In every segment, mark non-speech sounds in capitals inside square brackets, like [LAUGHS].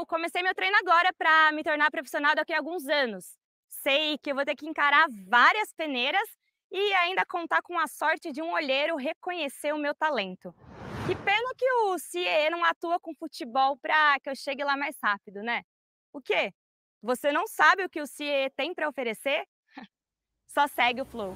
eu comecei meu treino agora para me tornar profissional daqui a alguns anos. Sei que eu vou ter que encarar várias peneiras e ainda contar com a sorte de um olheiro reconhecer o meu talento. E pena que o CIE não atua com futebol para que eu chegue lá mais rápido, né? O quê? Você não sabe o que o CIE tem para oferecer? [LAUGHS] Só segue o flow.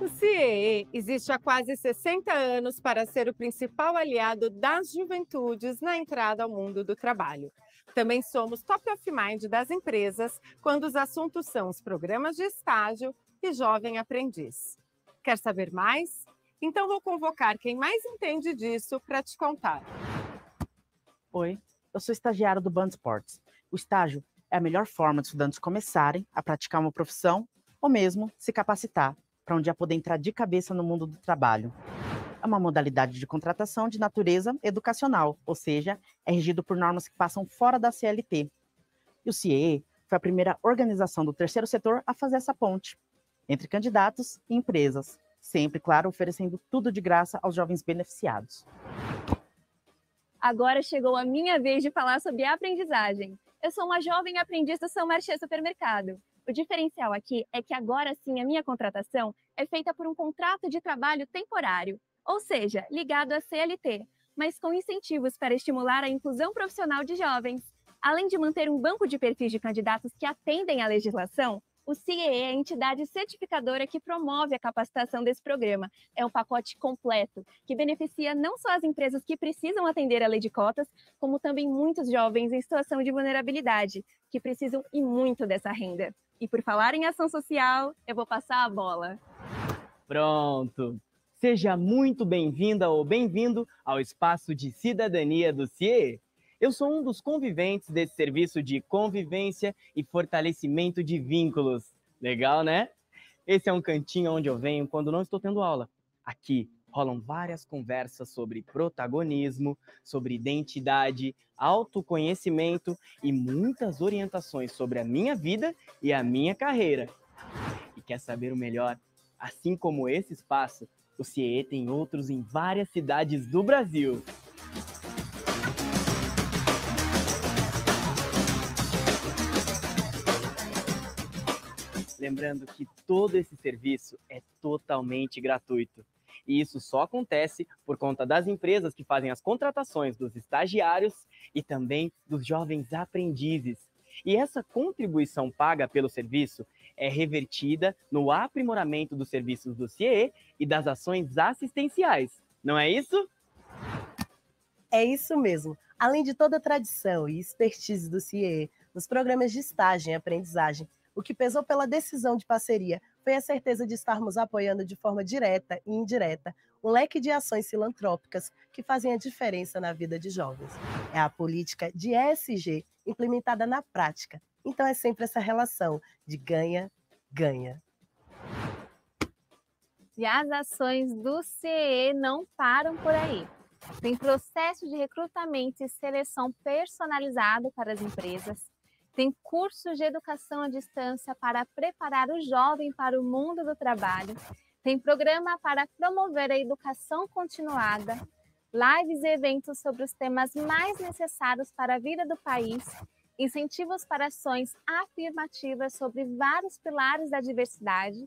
O CIE existe há quase 60 anos para ser o principal aliado das juventudes na entrada ao mundo do trabalho. Também somos top of mind das empresas quando os assuntos são os programas de estágio e jovem aprendiz. Quer saber mais? Então vou convocar quem mais entende disso para te contar. Oi, eu sou estagiário do Band Sports. O estágio é a melhor forma de estudantes começarem a praticar uma profissão ou mesmo se capacitar para um dia poder entrar de cabeça no mundo do trabalho. É uma modalidade de contratação de natureza educacional, ou seja, é regido por normas que passam fora da CLT. E o CIE foi a primeira organização do terceiro setor a fazer essa ponte entre candidatos e empresas, sempre, claro, oferecendo tudo de graça aos jovens beneficiados. Agora chegou a minha vez de falar sobre a aprendizagem. Eu sou uma jovem aprendiz do São Marché Supermercado o diferencial aqui é que agora sim a minha contratação é feita por um contrato de trabalho temporário, ou seja, ligado à CLT, mas com incentivos para estimular a inclusão profissional de jovens. Além de manter um banco de perfis de candidatos que atendem à legislação, o CIE é a entidade certificadora que promove a capacitação desse programa. É um pacote completo, que beneficia não só as empresas que precisam atender a lei de cotas, como também muitos jovens em situação de vulnerabilidade, que precisam e muito dessa renda. E por falar em ação social, eu vou passar a bola. Pronto! Seja muito bem-vinda ou bem-vindo ao espaço de cidadania do CIE. Eu sou um dos conviventes desse serviço de convivência e fortalecimento de vínculos. Legal, né? Esse é um cantinho onde eu venho quando não estou tendo aula. Aqui rolam várias conversas sobre protagonismo, sobre identidade, autoconhecimento e muitas orientações sobre a minha vida e a minha carreira. E quer saber o melhor? Assim como esse espaço, o CIE tem outros em várias cidades do Brasil. Lembrando que todo esse serviço é totalmente gratuito. E isso só acontece por conta das empresas que fazem as contratações dos estagiários e também dos jovens aprendizes. E essa contribuição paga pelo serviço é revertida no aprimoramento dos serviços do CIE e das ações assistenciais. Não é isso? É isso mesmo. Além de toda a tradição e expertise do CIE nos programas de estágio e aprendizagem, o que pesou pela decisão de parceria foi a certeza de estarmos apoiando de forma direta e indireta um leque de ações filantrópicas que fazem a diferença na vida de jovens. É a política de ESG implementada na prática. Então é sempre essa relação de ganha, ganha. E as ações do CE não param por aí. Tem processo de recrutamento e seleção personalizado para as empresas, tem cursos de educação à distância para preparar o jovem para o mundo do trabalho, tem programa para promover a educação continuada, lives e eventos sobre os temas mais necessários para a vida do país, incentivos para ações afirmativas sobre vários pilares da diversidade.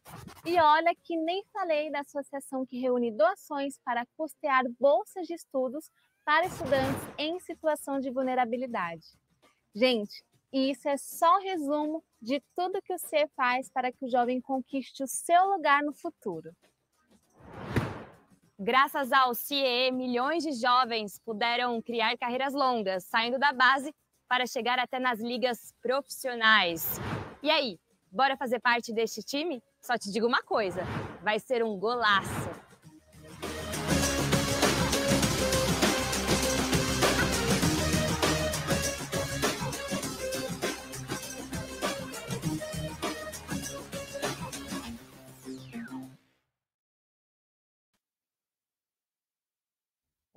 E olha que nem falei da associação que reúne doações para custear bolsas de estudos para estudantes em situação de vulnerabilidade. Gente, e isso é só um resumo de tudo que o CE faz para que o jovem conquiste o seu lugar no futuro. Graças ao CIE, milhões de jovens puderam criar carreiras longas, saindo da base para chegar até nas ligas profissionais. E aí, bora fazer parte deste time? Só te digo uma coisa: vai ser um golaço!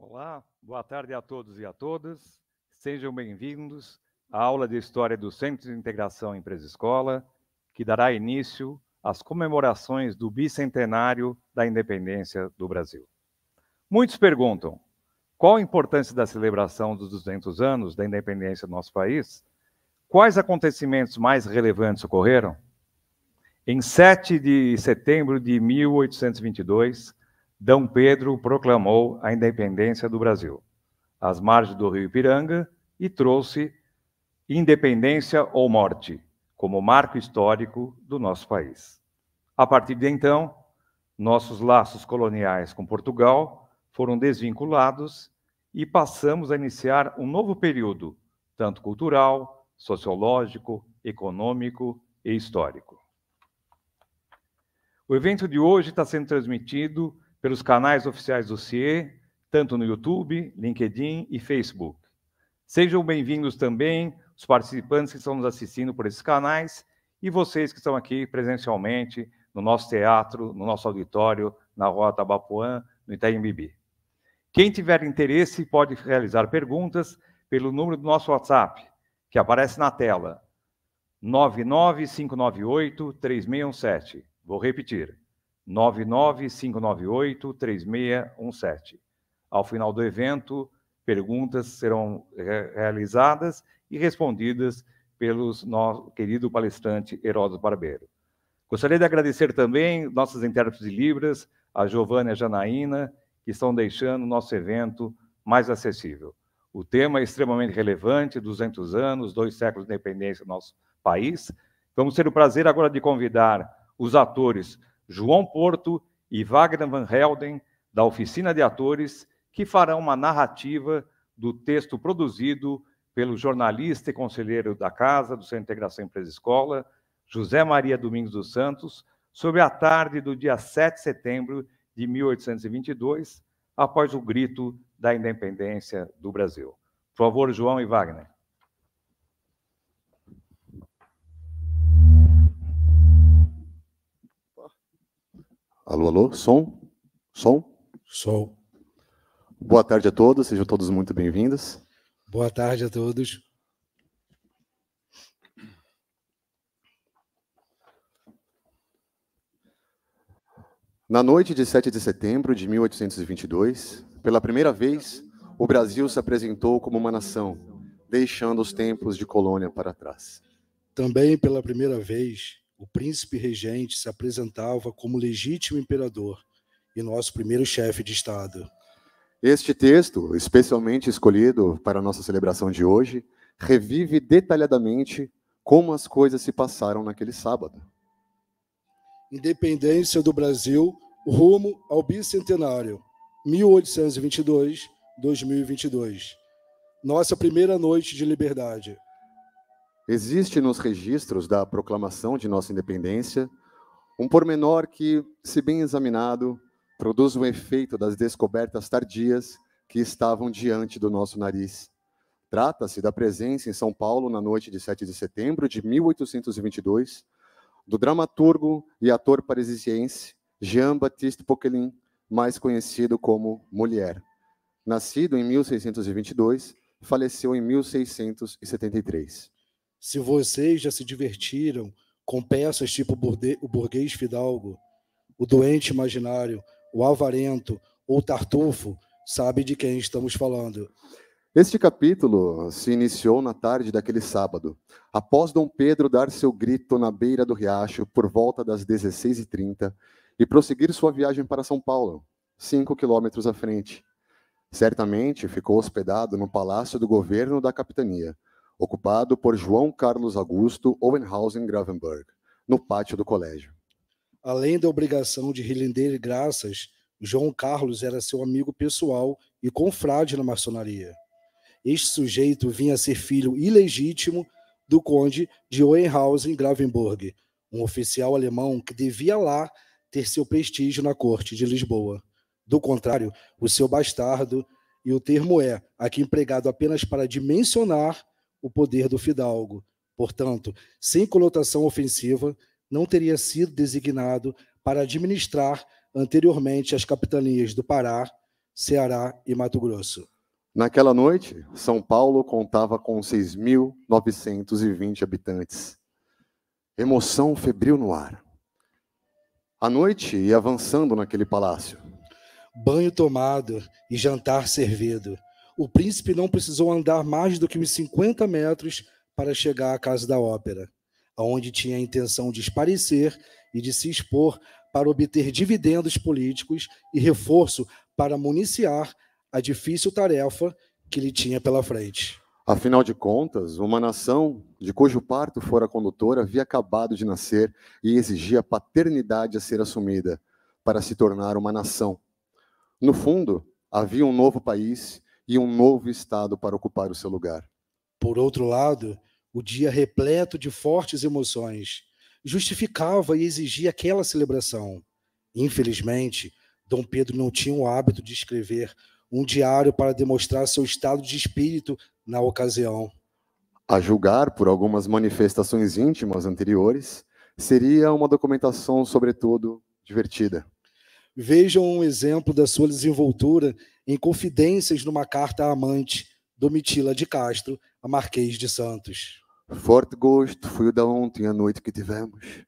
Olá, boa tarde a todos e a todas. Sejam bem-vindos à aula de História do Centro de Integração Empresa Escola, que dará início às comemorações do bicentenário da independência do Brasil. Muitos perguntam: qual a importância da celebração dos 200 anos da independência do nosso país? Quais acontecimentos mais relevantes ocorreram? Em 7 de setembro de 1822, D. Pedro proclamou a independência do Brasil, às margens do rio Ipiranga, e trouxe independência ou morte como marco histórico do nosso país. A partir de então, nossos laços coloniais com Portugal foram desvinculados e passamos a iniciar um novo período, tanto cultural, sociológico, econômico e histórico. O evento de hoje está sendo transmitido pelos canais oficiais do CIE, tanto no YouTube, LinkedIn e Facebook. Sejam bem-vindos também os participantes que estão nos assistindo por esses canais e vocês que estão aqui presencialmente no nosso teatro, no nosso auditório, na Rua Tabapuã, no Itaim Bibi. Quem tiver interesse pode realizar perguntas pelo número do nosso WhatsApp, que aparece na tela, 99598-3617. Vou repetir, 99598-3617. Ao final do evento, perguntas serão realizadas e respondidas pelos nosso querido palestrante Heródoto Barbeiro. Gostaria de agradecer também nossos intérpretes de Libras, a Giovana e a Janaína, que estão deixando o nosso evento mais acessível. O tema é extremamente relevante, 200 anos, dois séculos de independência do nosso país. Vamos ter o prazer agora de convidar os atores João Porto e Wagner Van Helden, da Oficina de Atores, que farão uma narrativa do texto produzido pelo jornalista e conselheiro da Casa do Centro de Integração Empresa Escola, José Maria Domingos dos Santos, sobre a tarde do dia 7 de setembro de 1822, após o grito da independência do Brasil. Por favor, João e Wagner. Alô, alô, som? Som? Som. Boa tarde a todos, sejam todos muito bem-vindos. Boa tarde a todos. Na noite de 7 de setembro de 1822, pela primeira vez, o Brasil se apresentou como uma nação, deixando os tempos de colônia para trás. Também pela primeira vez, o príncipe regente se apresentava como legítimo imperador e nosso primeiro chefe de Estado. Este texto, especialmente escolhido para a nossa celebração de hoje, revive detalhadamente como as coisas se passaram naquele sábado. Independência do Brasil rumo ao bicentenário, 1822-2022. Nossa primeira noite de liberdade. Existe nos registros da proclamação de nossa independência um pormenor que, se bem examinado, produz um efeito das descobertas tardias que estavam diante do nosso nariz. Trata-se da presença em São Paulo, na noite de 7 de setembro de 1822, do dramaturgo e ator parisiense Jean-Baptiste Poquelin, mais conhecido como Molière. Nascido em 1622, faleceu em 1673. Se vocês já se divertiram com peças tipo o burguês fidalgo, o doente imaginário, o avarento ou o tartufo, sabe de quem estamos falando. Este capítulo se iniciou na tarde daquele sábado, após Dom Pedro dar seu grito na beira do riacho por volta das 16h30 e prosseguir sua viagem para São Paulo, cinco quilômetros à frente. Certamente ficou hospedado no Palácio do Governo da Capitania, ocupado por João Carlos Augusto Owenhausen Gravenberg, no pátio do colégio. Além da obrigação de render graças, João Carlos era seu amigo pessoal e confrade na maçonaria. Este sujeito vinha a ser filho ilegítimo do conde de Owenhausen Gravenberg, um oficial alemão que devia lá ter seu prestígio na corte de Lisboa. Do contrário, o seu bastardo, e o termo é aqui empregado apenas para dimensionar o poder do fidalgo. Portanto, sem conotação ofensiva, não teria sido designado para administrar anteriormente as capitanias do Pará, Ceará e Mato Grosso. Naquela noite, São Paulo contava com 6.920 habitantes. Emoção febril no ar. A noite ia avançando naquele palácio. Banho tomado e jantar servido o príncipe não precisou andar mais do que uns 50 metros para chegar à casa da ópera, aonde tinha a intenção de esparecer e de se expor para obter dividendos políticos e reforço para municiar a difícil tarefa que lhe tinha pela frente. Afinal de contas, uma nação de cujo parto fora condutora havia acabado de nascer e exigia paternidade a ser assumida para se tornar uma nação. No fundo, havia um novo país e um novo Estado para ocupar o seu lugar. Por outro lado, o dia repleto de fortes emoções justificava e exigia aquela celebração. Infelizmente, Dom Pedro não tinha o hábito de escrever um diário para demonstrar seu estado de espírito na ocasião. A julgar por algumas manifestações íntimas anteriores, seria uma documentação, sobretudo, divertida. Vejam um exemplo da sua desenvoltura em confidências numa carta a amante, Domitila de Castro, a Marquês de Santos. Forte gosto, fui o da ontem à noite que tivemos.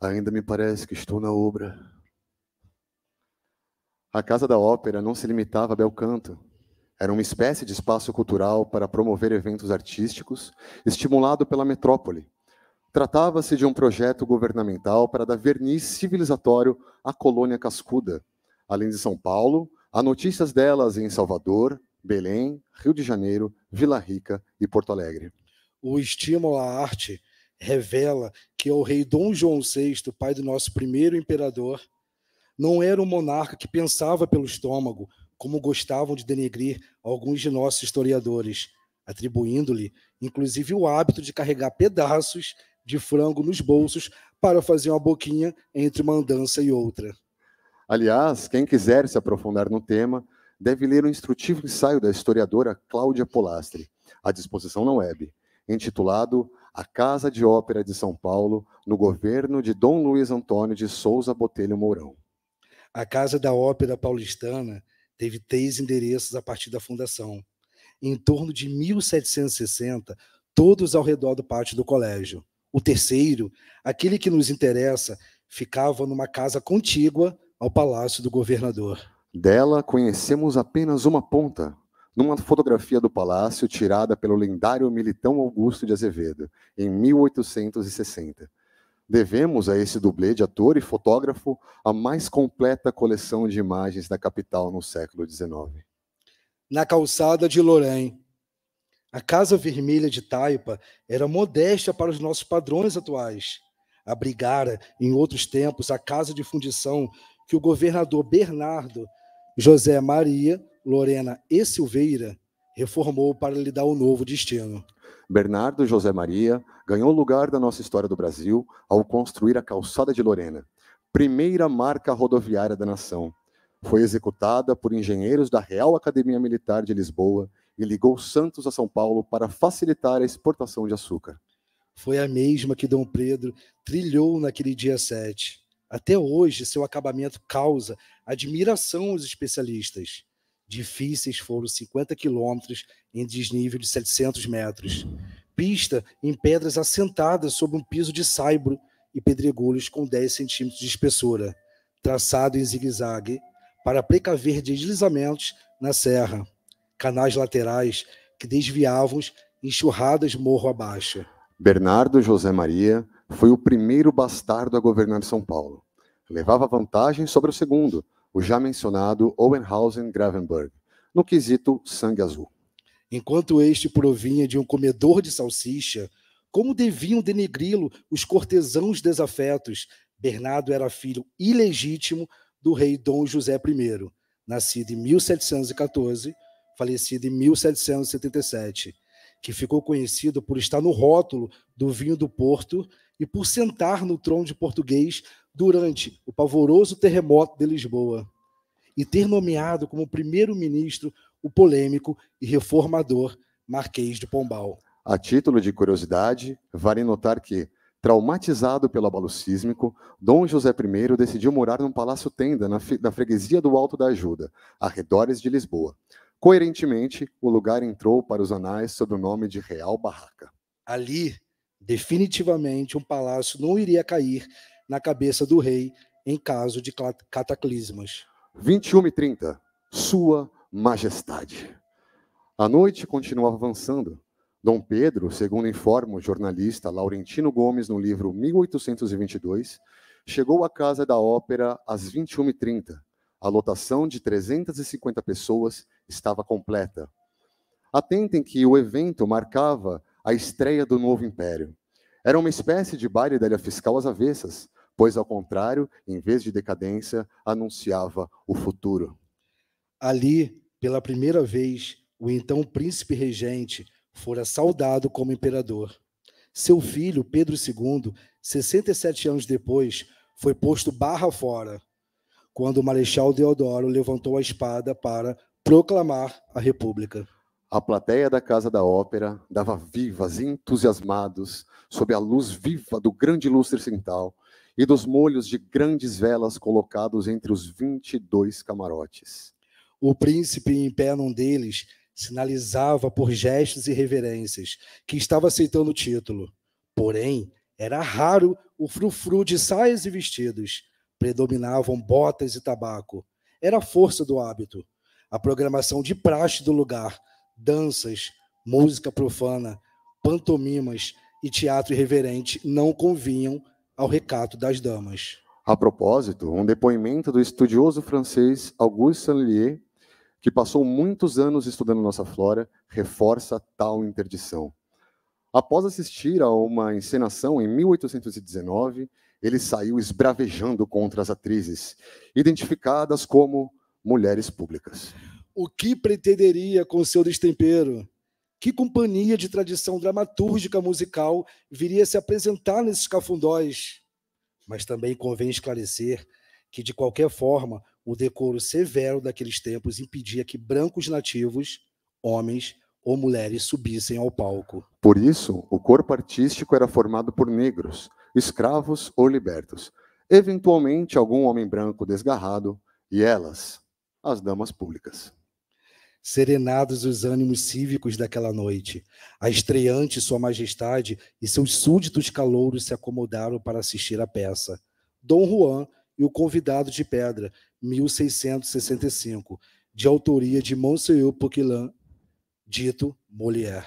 Ainda me parece que estou na obra. A Casa da Ópera não se limitava a bel canto. Era uma espécie de espaço cultural para promover eventos artísticos, estimulado pela metrópole, Tratava-se de um projeto governamental para dar verniz civilizatório à colônia cascuda. Além de São Paulo, há notícias delas em Salvador, Belém, Rio de Janeiro, Vila Rica e Porto Alegre. O estímulo à arte revela que o rei Dom João VI, pai do nosso primeiro imperador, não era um monarca que pensava pelo estômago, como gostavam de denegrir alguns de nossos historiadores, atribuindo-lhe, inclusive, o hábito de carregar pedaços de frango nos bolsos para fazer uma boquinha entre uma andança e outra. Aliás, quem quiser se aprofundar no tema, deve ler o instrutivo ensaio da historiadora Cláudia Polastri, à disposição na web, é intitulado A Casa de Ópera de São Paulo, no governo de Dom Luiz Antônio de Souza Botelho Mourão. A Casa da Ópera Paulistana teve três endereços a partir da fundação. Em torno de 1760, todos ao redor do pátio do colégio. O terceiro, aquele que nos interessa, ficava numa casa contígua ao palácio do governador. Dela conhecemos apenas uma ponta, numa fotografia do palácio tirada pelo lendário Militão Augusto de Azevedo, em 1860. Devemos a esse dublê de ator e fotógrafo a mais completa coleção de imagens da capital no século XIX. Na calçada de Lorraine, a Casa Vermelha de Taipa era modesta para os nossos padrões atuais. Abrigara, em outros tempos, a casa de fundição que o governador Bernardo José Maria Lorena e Silveira reformou para lhe dar um novo destino. Bernardo José Maria ganhou lugar da nossa história do Brasil ao construir a Calçada de Lorena, primeira marca rodoviária da nação. Foi executada por engenheiros da Real Academia Militar de Lisboa e ligou Santos a São Paulo para facilitar a exportação de açúcar. Foi a mesma que Dom Pedro trilhou naquele dia 7. Até hoje, seu acabamento causa admiração aos especialistas. Difíceis foram 50 quilômetros em desnível de 700 metros. Pista em pedras assentadas sobre um piso de saibro e pedregulhos com 10 centímetros de espessura, traçado em zigue-zague para precaver deslizamentos na serra canais laterais que desviavam enxurradas morro abaixo. Bernardo José Maria foi o primeiro bastardo a governar São Paulo. Levava vantagem sobre o segundo, o já mencionado Owenhausen Gravenberg, no quesito sangue azul. Enquanto este provinha de um comedor de salsicha, como deviam denegri-lo os cortesãos desafetos? Bernardo era filho ilegítimo do rei Dom José I, nascido em 1714, falecido em 1777, que ficou conhecido por estar no rótulo do vinho do Porto e por sentar no trono de português durante o pavoroso terremoto de Lisboa e ter nomeado como primeiro-ministro o polêmico e reformador Marquês de Pombal. A título de curiosidade, vale notar que, traumatizado pelo abalo sísmico, Dom José I decidiu morar num palácio-tenda na, freguesia do Alto da Ajuda, arredores de Lisboa. Coerentemente, o lugar entrou para os anais sob o nome de Real Barraca. Ali, definitivamente, um palácio não iria cair na cabeça do rei em caso de cataclismas. 21 e 30. Sua Majestade. A noite continuava avançando. Dom Pedro, segundo informa o jornalista Laurentino Gomes no livro 1822, chegou à casa da ópera às 21h30. A lotação de 350 pessoas estava completa. Atentem que o evento marcava a estreia do novo império. Era uma espécie de baile da ilha fiscal às avessas, pois, ao contrário, em vez de decadência, anunciava o futuro. Ali, pela primeira vez, o então príncipe regente fora saudado como imperador. Seu filho, Pedro II, 67 anos depois, foi posto barra fora, quando o marechal Deodoro levantou a espada para proclamar a República. A plateia da Casa da Ópera dava vivas, entusiasmados, sob a luz viva do grande lustre central e dos molhos de grandes velas colocados entre os 22 camarotes. O príncipe, em pé num deles, sinalizava por gestos e reverências que estava aceitando o título. Porém, era raro o frufru de saias e vestidos. Predominavam botas e tabaco. Era a força do hábito a programação de praxe do lugar, danças, música profana, pantomimas e teatro irreverente não convinham ao recato das damas. A propósito, um depoimento do estudioso francês Auguste Sanlier, que passou muitos anos estudando nossa flora, reforça tal interdição. Após assistir a uma encenação em 1819, ele saiu esbravejando contra as atrizes, identificadas como mulheres públicas. O que pretenderia com seu destempero? Que companhia de tradição dramatúrgica musical viria se apresentar nesses cafundóis? Mas também convém esclarecer que, de qualquer forma, o decoro severo daqueles tempos impedia que brancos nativos, homens ou mulheres, subissem ao palco. Por isso, o corpo artístico era formado por negros, escravos ou libertos, eventualmente algum homem branco desgarrado, e elas, as damas públicas. Serenados os ânimos cívicos daquela noite, a estreante Sua Majestade e seus súditos calouros se acomodaram para assistir à peça. Dom Juan e o Convidado de Pedra, 1665, de autoria de Monsieur Poquelin, dito Molière.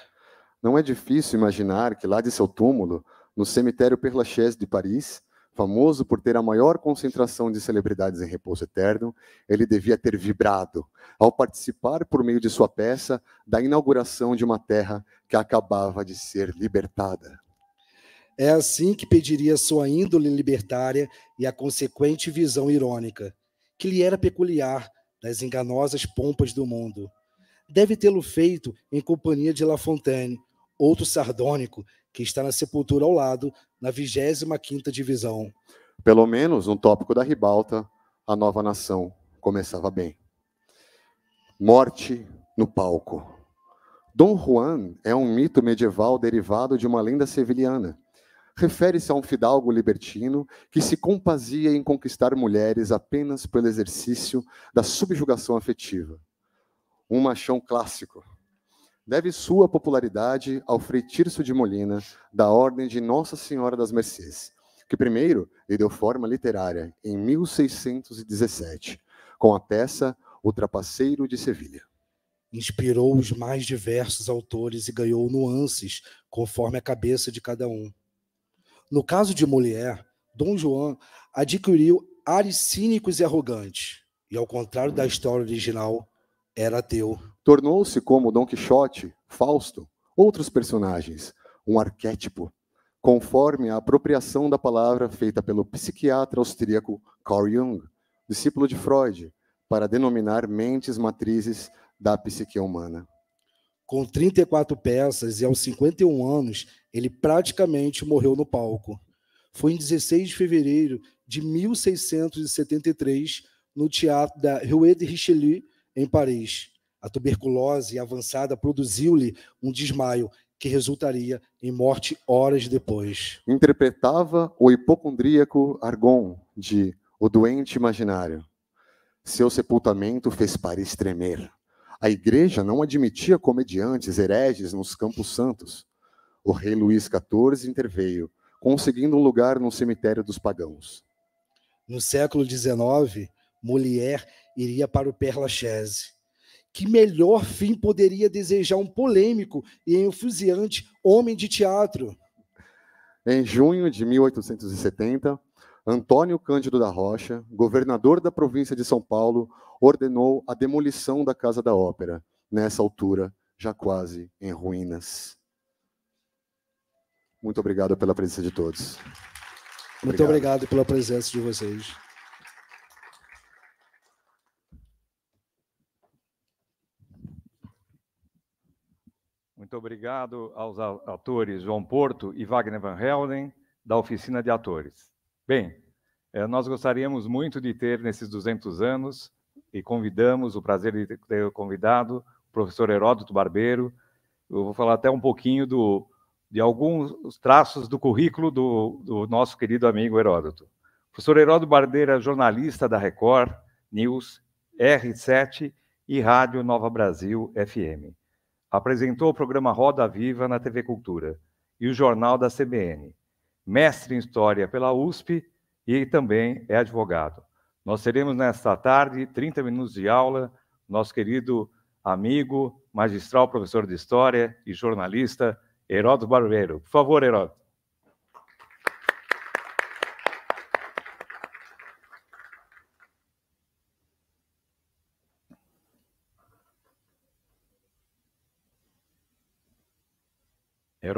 Não é difícil imaginar que lá de seu túmulo, no cemitério Père Lachaise de Paris, famoso por ter a maior concentração de celebridades em repouso eterno, ele devia ter vibrado ao participar, por meio de sua peça, da inauguração de uma terra que acabava de ser libertada. É assim que pediria sua índole libertária e a consequente visão irônica, que lhe era peculiar das enganosas pompas do mundo. Deve tê-lo feito em companhia de La Fontaine, outro sardônico que está na sepultura ao lado, na 25ª divisão. Pelo menos no tópico da ribalta, a nova nação começava bem. Morte no palco. Dom Juan é um mito medieval derivado de uma lenda sevilhana. Refere-se a um fidalgo libertino que se compazia em conquistar mulheres apenas pelo exercício da subjugação afetiva. Um machão clássico deve sua popularidade ao Frei Tirso de Molina, da Ordem de Nossa Senhora das Mercês, que primeiro lhe deu forma literária em 1617, com a peça O Trapaceiro de Sevilha. Inspirou os mais diversos autores e ganhou nuances conforme a cabeça de cada um. No caso de Molière, Dom João adquiriu ares cínicos e arrogantes, e ao contrário da história original, era ateu. Tornou-se como Dom Quixote, Fausto, outros personagens, um arquétipo, conforme a apropriação da palavra feita pelo psiquiatra austríaco Carl Jung, discípulo de Freud, para denominar mentes matrizes da psique humana. Com 34 peças e aos 51 anos, ele praticamente morreu no palco. Foi em 16 de fevereiro de 1673, no Teatro da Rue de Richelieu, em Paris. A tuberculose avançada produziu-lhe um desmaio que resultaria em morte horas depois. Interpretava o hipocondríaco Argon de O Doente Imaginário. Seu sepultamento fez Paris tremer. A igreja não admitia comediantes hereges nos campos santos. O rei Luís XIV interveio, conseguindo um lugar no cemitério dos pagãos. No século XIX, Molière iria para o Père Lachaise que melhor fim poderia desejar um polêmico e enfusiante homem de teatro? Em junho de 1870, Antônio Cândido da Rocha, governador da província de São Paulo, ordenou a demolição da Casa da Ópera, nessa altura já quase em ruínas. Muito obrigado pela presença de todos. Obrigado. Muito obrigado pela presença de vocês. Muito obrigado aos atores João Porto e Wagner Van Helden, da Oficina de Atores. Bem, eh, nós gostaríamos muito de ter, nesses 200 anos, e convidamos, o prazer de ter convidado, o professor Heródoto Barbeiro. Eu vou falar até um pouquinho do, de alguns traços do currículo do, do nosso querido amigo Heródoto. O professor Heródoto Barbeiro é jornalista da Record News, R7 e Rádio Nova Brasil FM. Apresentou o programa Roda Viva na TV Cultura e o Jornal da CBN. Mestre em História pela USP e também é advogado. Nós teremos nesta tarde 30 minutos de aula. Nosso querido amigo, magistral, professor de História e jornalista, Heródoto Barbeiro. Por favor, Heródoto.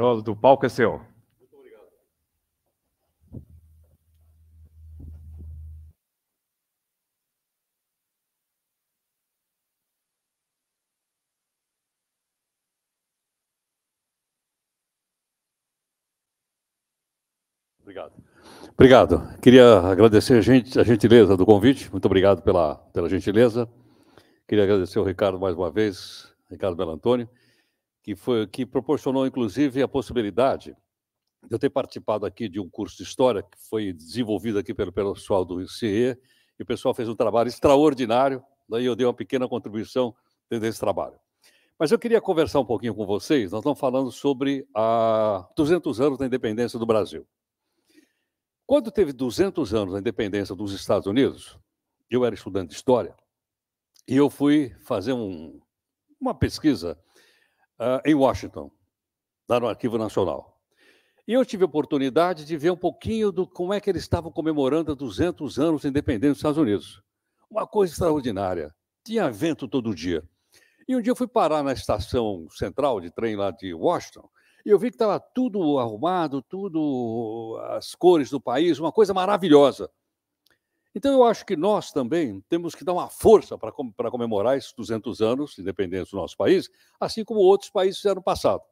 Heródoto, o palco é seu. Obrigado. Obrigado. Queria agradecer a, gentileza do convite. Muito obrigado pela, pela gentileza. Queria agradecer ao Ricardo mais uma vez, Ricardo Belantônio que, foi, que proporcionou, inclusive, a possibilidade de eu ter participado aqui de um curso de História que foi desenvolvido aqui pelo, pessoal do ICE, e o pessoal fez um trabalho extraordinário, daí eu dei uma pequena contribuição dentro desse trabalho. Mas eu queria conversar um pouquinho com vocês, nós estamos falando sobre a 200 anos da independência do Brasil. Quando teve 200 anos da independência dos Estados Unidos, eu era estudante de História, e eu fui fazer um, uma pesquisa uh, em Washington, lá no Arquivo Nacional. E eu tive a oportunidade de ver um pouquinho do como é que eles estavam comemorando 200 anos de independência dos Estados Unidos. Uma coisa extraordinária. Tinha vento todo dia. E um dia eu fui parar na estação central de trem lá de Washington e eu vi que estava tudo arrumado, tudo as cores do país, uma coisa maravilhosa. Então, eu acho que nós também temos que dar uma força para comemorar esses 200 anos de independência do nosso país, assim como outros países fizeram no passado.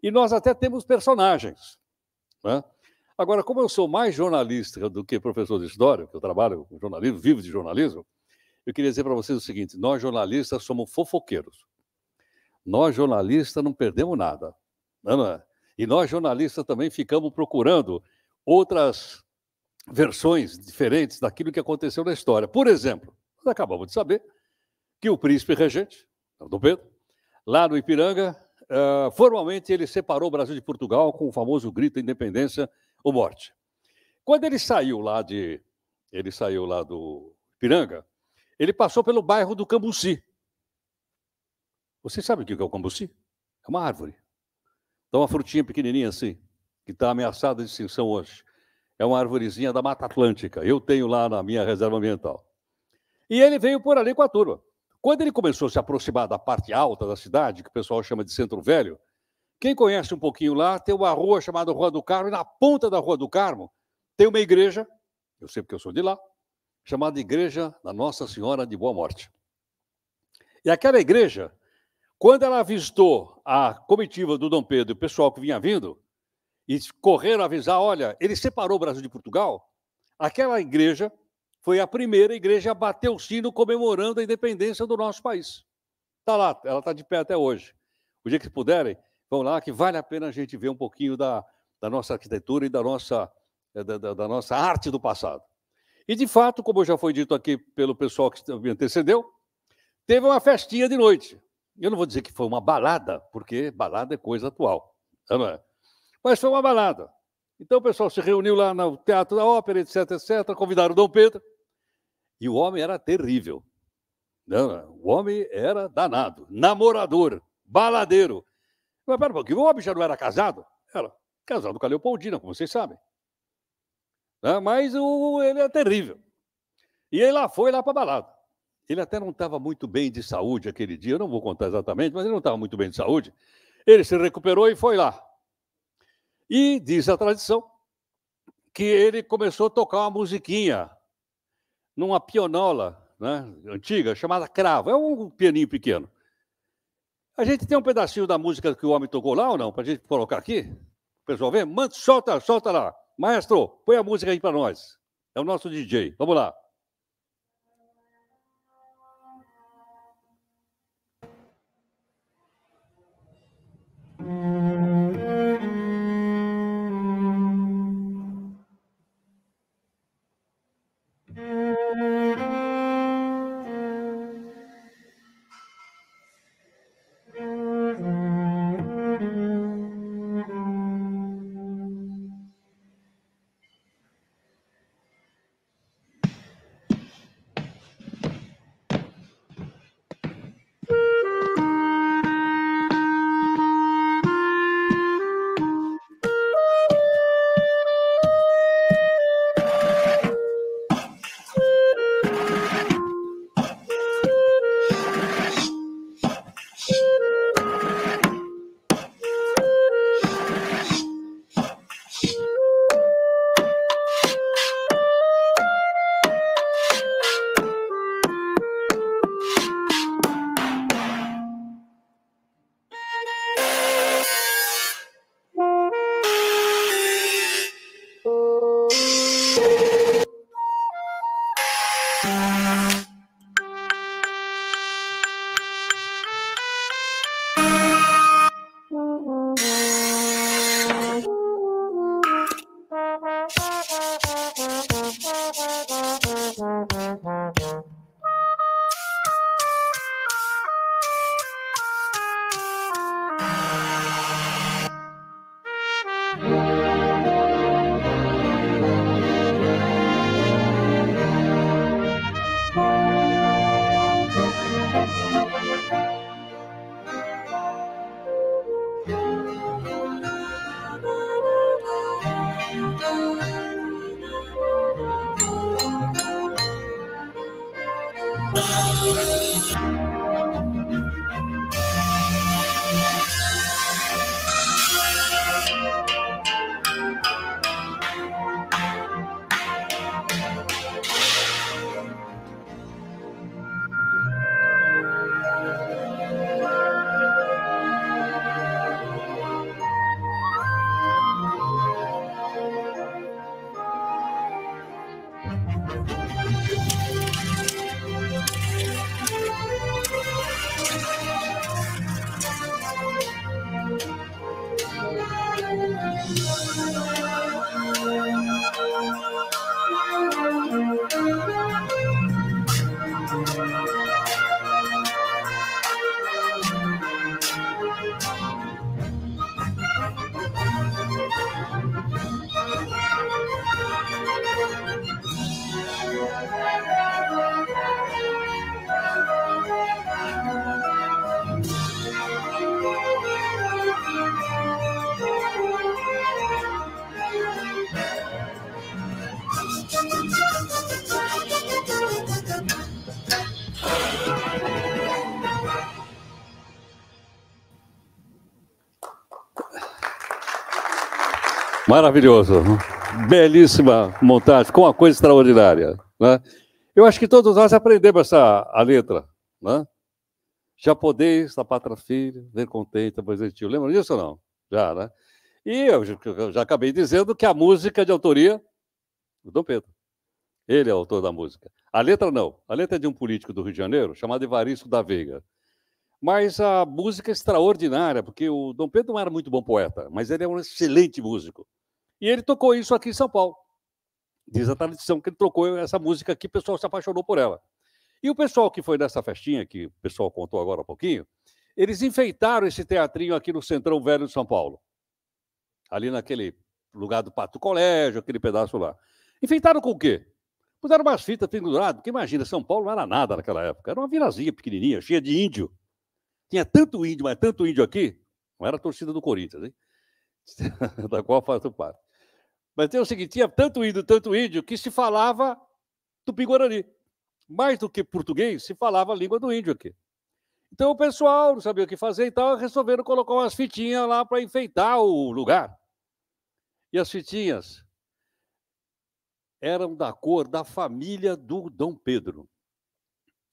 E nós até temos personagens. Né? Agora, como eu sou mais jornalista do que professor de história, que eu trabalho com jornalismo, vivo de jornalismo, eu queria dizer para vocês o seguinte: nós jornalistas somos fofoqueiros. Nós jornalistas não perdemos nada. Né, não é? E nós jornalistas também ficamos procurando outras versões diferentes daquilo que aconteceu na história. Por exemplo, nós acabamos de saber que o príncipe regente, Dom Pedro, lá no Ipiranga, uh, formalmente ele separou o Brasil de Portugal com o famoso grito independência ou morte. Quando ele saiu lá de ele saiu lá do Ipiranga, ele passou pelo bairro do Cambuci. Vocês sabem o que é o cambuci? É uma árvore. é uma frutinha pequenininha assim, que está ameaçada de extinção hoje. É uma arvorezinha da Mata Atlântica. Eu tenho lá na minha reserva ambiental. E ele veio por ali com a turma. Quando ele começou a se aproximar da parte alta da cidade, que o pessoal chama de Centro Velho, quem conhece um pouquinho lá, tem uma rua chamada Rua do Carmo, e na ponta da Rua do Carmo tem uma igreja, eu sei porque eu sou de lá, chamada Igreja da Nossa Senhora de Boa Morte. E aquela igreja, quando ela avistou a comitiva do Dom Pedro e o pessoal que vinha vindo, e correram avisar: olha, ele separou o Brasil de Portugal. Aquela igreja foi a primeira igreja a bater o sino comemorando a independência do nosso país. Está lá, ela está de pé até hoje. O dia que puderem, vão lá, que vale a pena a gente ver um pouquinho da, da nossa arquitetura e da nossa, eh, da, da, da nossa arte do passado. E, de fato, como já foi dito aqui pelo pessoal que me antecedeu, teve uma festinha de noite. Eu não vou dizer que foi uma balada, porque balada é coisa atual. Não é? Mas foi uma balada. Então o pessoal se reuniu lá no Teatro da Ópera, etc, etc, convidaram o Dom Pedro. E o homem era terrível. Não, o homem era danado, namorador, baladeiro. Mas pera o homem já não era casado? Era casado com a Leopoldina, como vocês sabem. Não, né, mas o, ele era é terrível. E ele lá foi lá para a balada. Ele até não estava muito bem de saúde aquele dia, eu não vou contar exatamente, mas ele não estava muito bem de saúde. Ele se recuperou e foi lá. E diz a tradição que ele começou a tocar uma musiquinha numa pionola né, antiga chamada cravo. É um pianinho pequeno. A gente tem um pedacinho da música que o homem tocou lá ou não? Para a gente colocar aqui? O pessoal vê? Manda, solta, solta lá. Maestro, põe a música aí para nós. É o nosso DJ. Vamos lá. Maravilhoso. Né? Belíssima montagem, com uma coisa extraordinária. Né? Eu acho que todos nós aprendemos essa a letra. Né? Já podeis, da pátria filha, ver contenta, pois é, tio. Lembra disso ou não? Já, né? E eu já acabei dizendo que a música de autoria do Dom Pedro. Ele é o autor da música. A letra não. A letra é de um político do Rio de Janeiro chamado Evaristo da Veiga. Mas a música é extraordinária, porque o Dom Pedro não era muito bom poeta, mas ele é um excelente músico. E ele tocou isso aqui em São Paulo. Diz a tradição que ele tocou essa música aqui, o pessoal se apaixonou por ela. E o pessoal que foi nessa festinha, que o pessoal contou agora há pouquinho, eles enfeitaram esse teatrinho aqui no Centrão Velho de São Paulo. Ali naquele lugar do Pato Colégio, aquele pedaço lá. Enfeitaram com o quê? Puseram umas fitas penduradas, porque imagina, São Paulo não era nada naquela época. Era uma vilazinha pequenininha, cheia de índio. Tinha tanto índio, mas tanto índio aqui, não era a torcida do Corinthians, hein? [LAUGHS] da qual o parte. Mas tem o seguinte: tinha tanto índio, tanto índio, que se falava tupi-guarani. Mais do que português, se falava a língua do índio aqui. Então o pessoal não sabia o que fazer e então tal, resolveram colocar umas fitinhas lá para enfeitar o lugar. E as fitinhas eram da cor da família do Dom Pedro.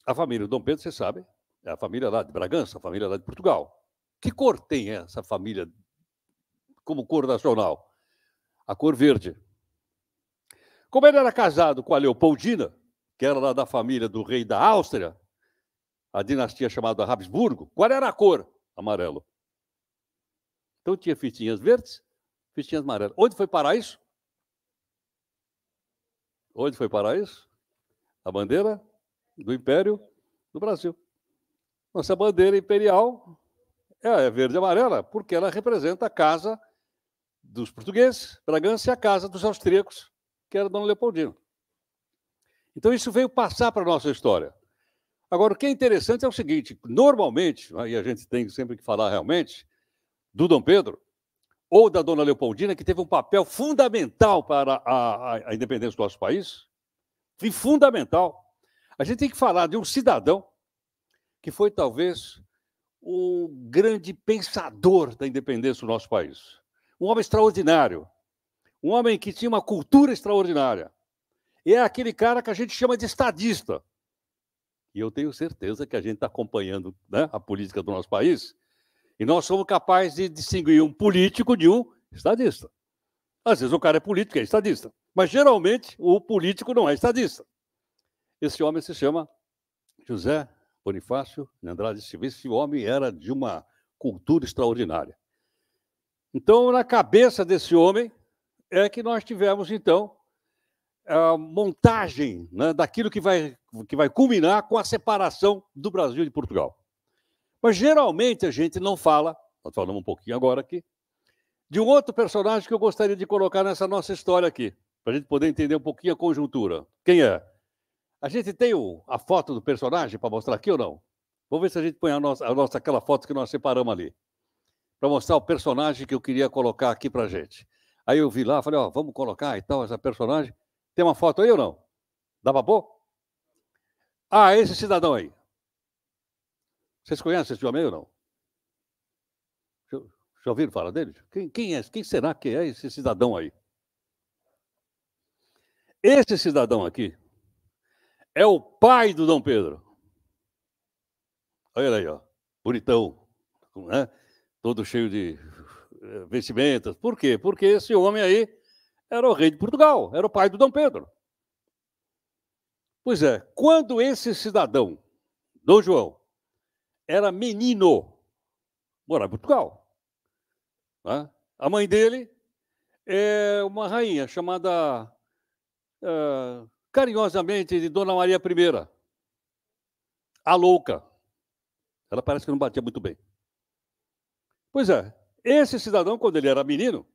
A família do Dom Pedro, vocês sabem, é a família lá de Bragança, a família lá de Portugal. Que cor tem essa família como cor nacional? a cor verde. Como ele era casado com a Leopoldina, que era lá da família do rei da Áustria, a dinastia chamada Habsburgo, qual era a cor? Amarelo. Então tinha fitinhas verdes, fitinhas amarelas. Onde foi parar isso? Onde foi parar isso? A bandeira do Império do Brasil. Nossa bandeira imperial é verde e amarela, porque ela representa a casa dos portugueses, Bragança, e a casa dos austríacos, que era Dona Leopoldina. Então, isso veio passar para a nossa história. Agora, o que é interessante é o seguinte: normalmente, e a gente tem sempre que falar realmente, do Dom Pedro ou da Dona Leopoldina, que teve um papel fundamental para a, a, a independência do nosso país, e fundamental. A gente tem que falar de um cidadão que foi talvez o grande pensador da independência do nosso país um homem extraordinário, um homem que tinha uma cultura extraordinária. E é aquele cara que a gente chama de estadista. E eu tenho certeza que a gente está acompanhando né, a política do nosso país e nós somos capazes de distinguir um político de um estadista. Às vezes o cara é político, é estadista, mas geralmente o político não é estadista. Esse homem se chama José Bonifácio de Andrade Silva. Esse homem era de uma cultura extraordinária. Então, na cabeça desse homem é que nós tivemos, então, a montagem né, daquilo que vai, que vai culminar com a separação do Brasil de Portugal. Mas geralmente a gente não fala, nós falamos um pouquinho agora aqui, de um outro personagem que eu gostaria de colocar nessa nossa história aqui, para a gente poder entender um pouquinho a conjuntura. Quem é? A gente tem o, a foto do personagem para mostrar aqui ou não? Vou ver se a gente põe a nossa, a nossa, aquela foto que nós separamos ali para mostrar o personagem que eu queria colocar aqui para gente. Aí eu vi lá, falei, ó, vamos colocar e tal, essa personagem. Tem uma foto aí ou não? Dá para pôr? Ah, esse cidadão aí. Vocês conhecem esse homem ou não? Já, já ouviram falar dele? Quem, quem, é, quem será que é esse cidadão aí? Esse cidadão aqui é o pai do Dom Pedro. Olha ele aí, ó. Bonitão. Né? todo cheio de eh, vestimentas. Por quê? Porque esse homem aí era o rei de Portugal, era o pai do Dom Pedro. Pois é, quando esse cidadão, Dom João, era menino, morava em Portugal. Né? A mãe dele é uma rainha chamada eh, carinhosamente de Dona Maria I, a louca. Ela parece que não batia muito bem. Pois é, esse cidadão, quando ele era menino,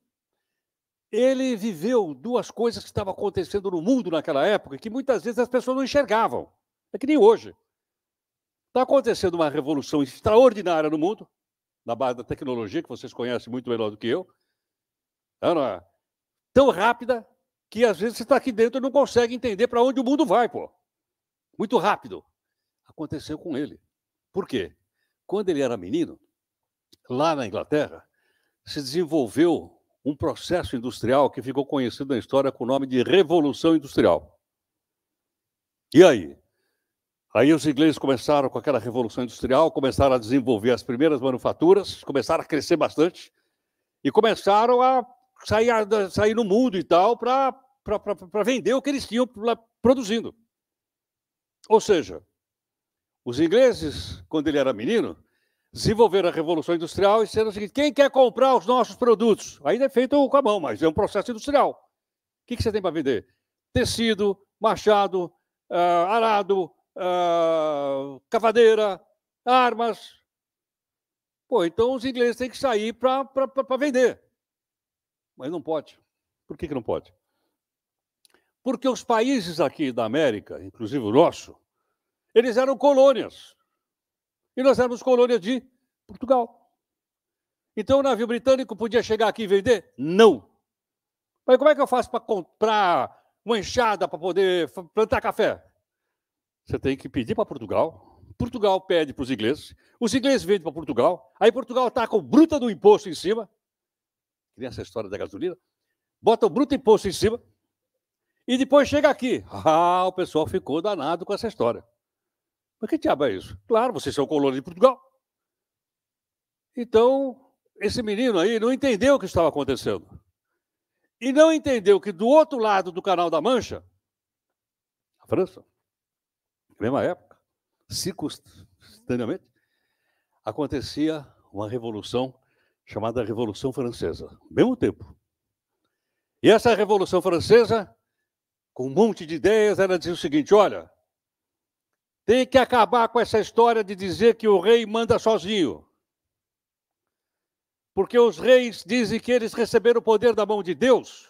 ele viveu duas coisas que estavam acontecendo no mundo naquela época que muitas vezes as pessoas não enxergavam. É que nem hoje. Está acontecendo uma revolução extraordinária no mundo, na base da tecnologia, que vocês conhecem muito melhor do que eu. É é? tão rápida que às vezes você está aqui dentro e não consegue entender para onde o mundo vai, pô. Muito rápido. Aconteceu com ele. Por quê? Quando ele era menino, lá na Inglaterra, se desenvolveu um processo industrial que ficou conhecido na história com o nome de Revolução Industrial. E aí? Aí os ingleses começaram com aquela Revolução Industrial, começaram a desenvolver as primeiras manufaturas, começaram a crescer bastante e começaram a sair, a, sair no mundo e tal para vender o que eles tinham produzindo. Ou seja, os ingleses, quando ele era menino, Desenvolver a Revolução Industrial e sendo o seguinte: quem quer comprar os nossos produtos? Ainda é feito com a mão, mas é um processo industrial. O que, que você tem para vender? Tecido, machado, uh, arado, uh, cavadeira, armas. Pô, então os ingleses têm que sair para vender. Mas não pode. Por que, que não pode? Porque os países aqui da América, inclusive o nosso, eles eram colônias nós éramos colônia de Portugal. Então o navio britânico podia chegar aqui e vender? Não. Mas como é que eu faço para comprar uma enxada para poder plantar café? Você tem que pedir para Portugal. Portugal pede para os ingleses. Os ingleses vendem para Portugal. Aí Portugal está com bruta do imposto em cima. Que essa história da gasolina. Bota o bruto imposto em cima. E depois chega aqui. [LAUGHS] Ah, o pessoal ficou danado com essa história. Mas que diabo é isso? Claro, vocês são colônia de Portugal. Então, esse menino aí não entendeu o que estava acontecendo. E não entendeu que do outro lado do Canal da Mancha, a França, na mesma época, circunstaneamente, acontecia uma revolução chamada Revolução Francesa, ao mesmo tempo. E essa Revolução Francesa, com um monte de ideias, ela dizia o seguinte: olha, tem que acabar com essa história de dizer que o rei manda sozinho. Porque os reis dizem que eles receberam o poder da mão de Deus.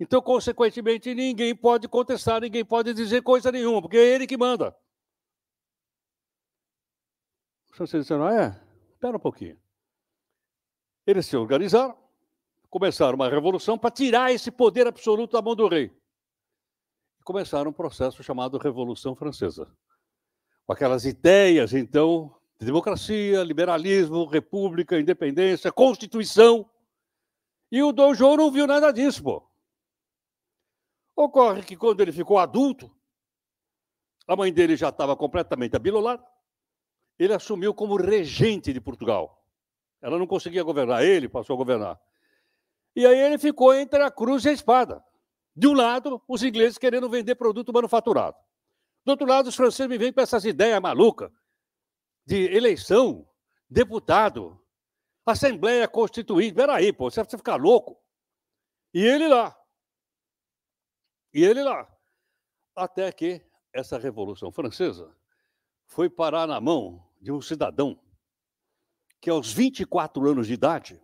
Então, consequentemente, ninguém pode contestar, ninguém pode dizer coisa nenhuma, porque é ele que manda. Vocês disseram, ah, é? Espera um pouquinho. Eles se organizaram, começaram uma revolução para tirar esse poder absoluto da mão do rei. começaram um processo chamado Revolução Francesa com aquelas ideias, então, de democracia, liberalismo, república, independência, constituição. E o Dom João não viu nada disso, pô. Ocorre que quando ele ficou adulto, a mãe dele já estava completamente abilolada, ele assumiu como regente de Portugal. Ela não conseguia governar, ele passou a governar. E aí ele ficou entre a cruz e a espada. De um lado, os ingleses querendo vender produto manufaturado. Do outro lado, os franceses me vêm com essas ideias malucas de eleição, deputado, Assembleia Constituinte. Peraí, pô, você ficar louco. E ele lá. E ele lá. Até que essa Revolução Francesa foi parar na mão de um cidadão que, aos 24 anos de idade,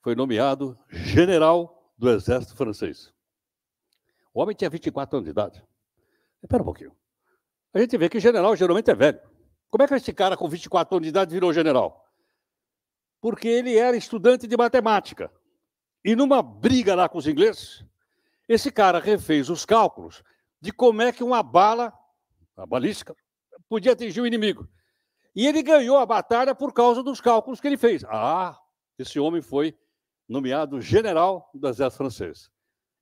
foi nomeado general do Exército Francês. O homem tinha 24 anos de idade. Espera um pouquinho. A gente vê que general geralmente é velho. Como é que esse cara com 24 anos de idade virou general? Porque ele era estudante de matemática. E numa briga lá com os ingleses, esse cara refez os cálculos de como é que uma bala, a balística, podia atingir o inimigo. E ele ganhou a batalha por causa dos cálculos que ele fez. Ah, esse homem foi nomeado general do exército francês.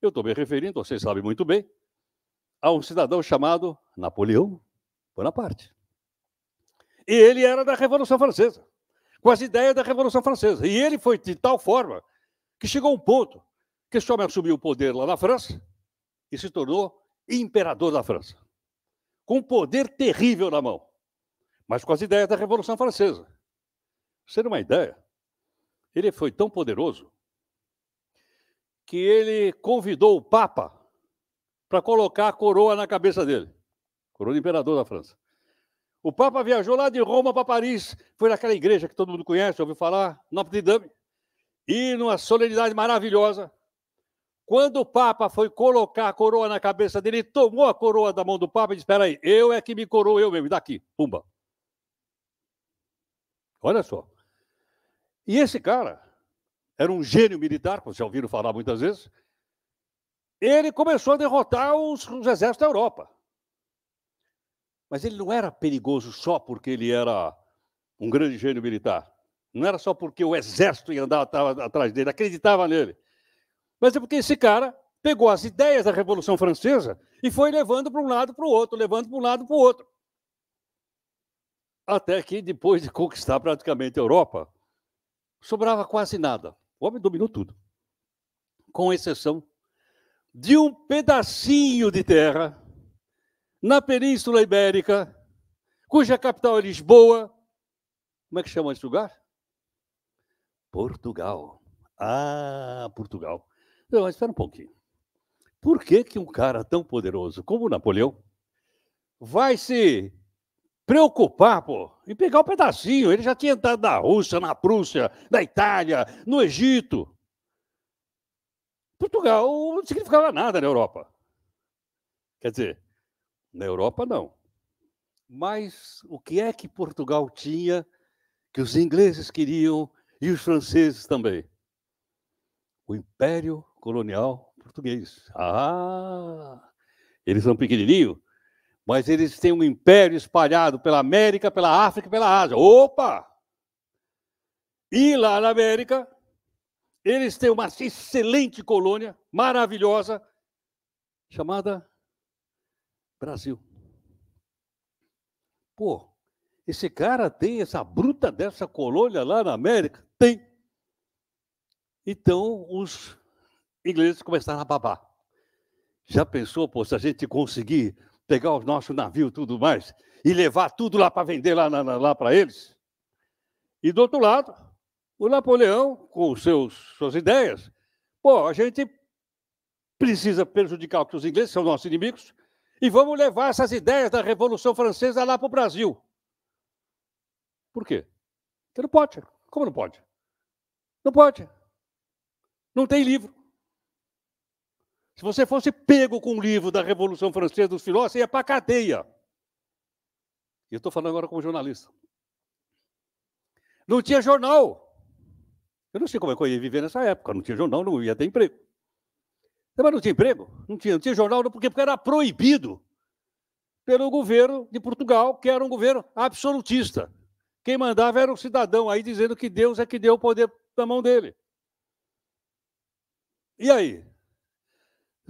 Eu estou me referindo, vocês sabem muito bem, a um cidadão chamado Napoleão Bonaparte. E ele era da Revolução Francesa, com as ideias da Revolução Francesa. E ele foi de tal forma que chegou a um ponto que esse homem assumiu o poder lá na França e se tornou imperador da França, com um poder terrível na mão, mas com as ideias da Revolução Francesa. Pra você uma ideia, ele foi tão poderoso que ele convidou o Papa para colocar a coroa na cabeça dele coroa do imperador da França. O Papa viajou lá de Roma para Paris, foi naquela igreja que todo mundo conhece, ouviu falar, Notre Dame, e numa solenidade maravilhosa. Quando o Papa foi colocar a coroa na cabeça dele, tomou a coroa da mão do Papa e disse: Espera aí, eu é que me coroou, eu mesmo, daqui, pumba. Olha só. E esse cara era um gênio militar, como já ouviram falar muitas vezes, ele começou a derrotar os, os exércitos da Europa. Mas ele não era perigoso só porque ele era um grande gênio militar. Não era só porque o exército ia andar atrás dele, acreditava nele. Mas é porque esse cara pegou as ideias da Revolução Francesa e foi levando para um lado para o outro, levando para um lado para o outro. Até que, depois de conquistar praticamente a Europa, sobrava quase nada. O homem dominou tudo, com exceção de um pedacinho de terra na Península Ibérica, cuja capital é Lisboa. Como é que chama esse lugar? Portugal. Ah, Portugal. Não, mas espera um pouquinho. Por que, que um cara tão poderoso como Napoleão vai se preocupar, pô, e pegar um pedacinho. Ele já tinha entrado na Rússia, na Prússia, na Itália, no Egito. Portugal não significava nada na Europa. Quer dizer, na Europa não. Mas o que é que Portugal tinha que os ingleses queriam e os franceses também? O Império Colonial Português. Ah! Eles são pequenininhos, mas eles têm um império espalhado pela América, pela África e pela Ásia. Opa! E lá na América, eles têm uma excelente colônia, maravilhosa, chamada Brasil. Pô, esse cara tem essa bruta dessa colônia lá na América? Tem. Então os ingleses começaram a babar. Já pensou, pô, se a gente conseguir pegar o nosso navio e tudo mais, e levar tudo lá para vender lá, lá, lá para eles. E do outro lado, o Napoleão, com seus, suas ideias, pô, a gente precisa prejudicar os ingleses, são nossos inimigos, e vamos levar essas ideias da Revolução Francesa lá para o Brasil. Por quê? Porque não pode. Como não pode? Não pode. Não tem livro. Se você fosse pego com um livro da Revolução Francesa dos filósofos, você ia para a cadeia. E eu estou falando agora como jornalista. Não tinha jornal. Eu não sei como é que eu ia viver nessa época. Não tinha jornal, não ia ter emprego. Mas não tinha emprego? Não tinha, não tinha jornal, não, porque, porque era proibido pelo governo de Portugal, que era um governo absolutista. Quem mandava era um cidadão aí dizendo que Deus é que deu o poder na mão dele. E aí?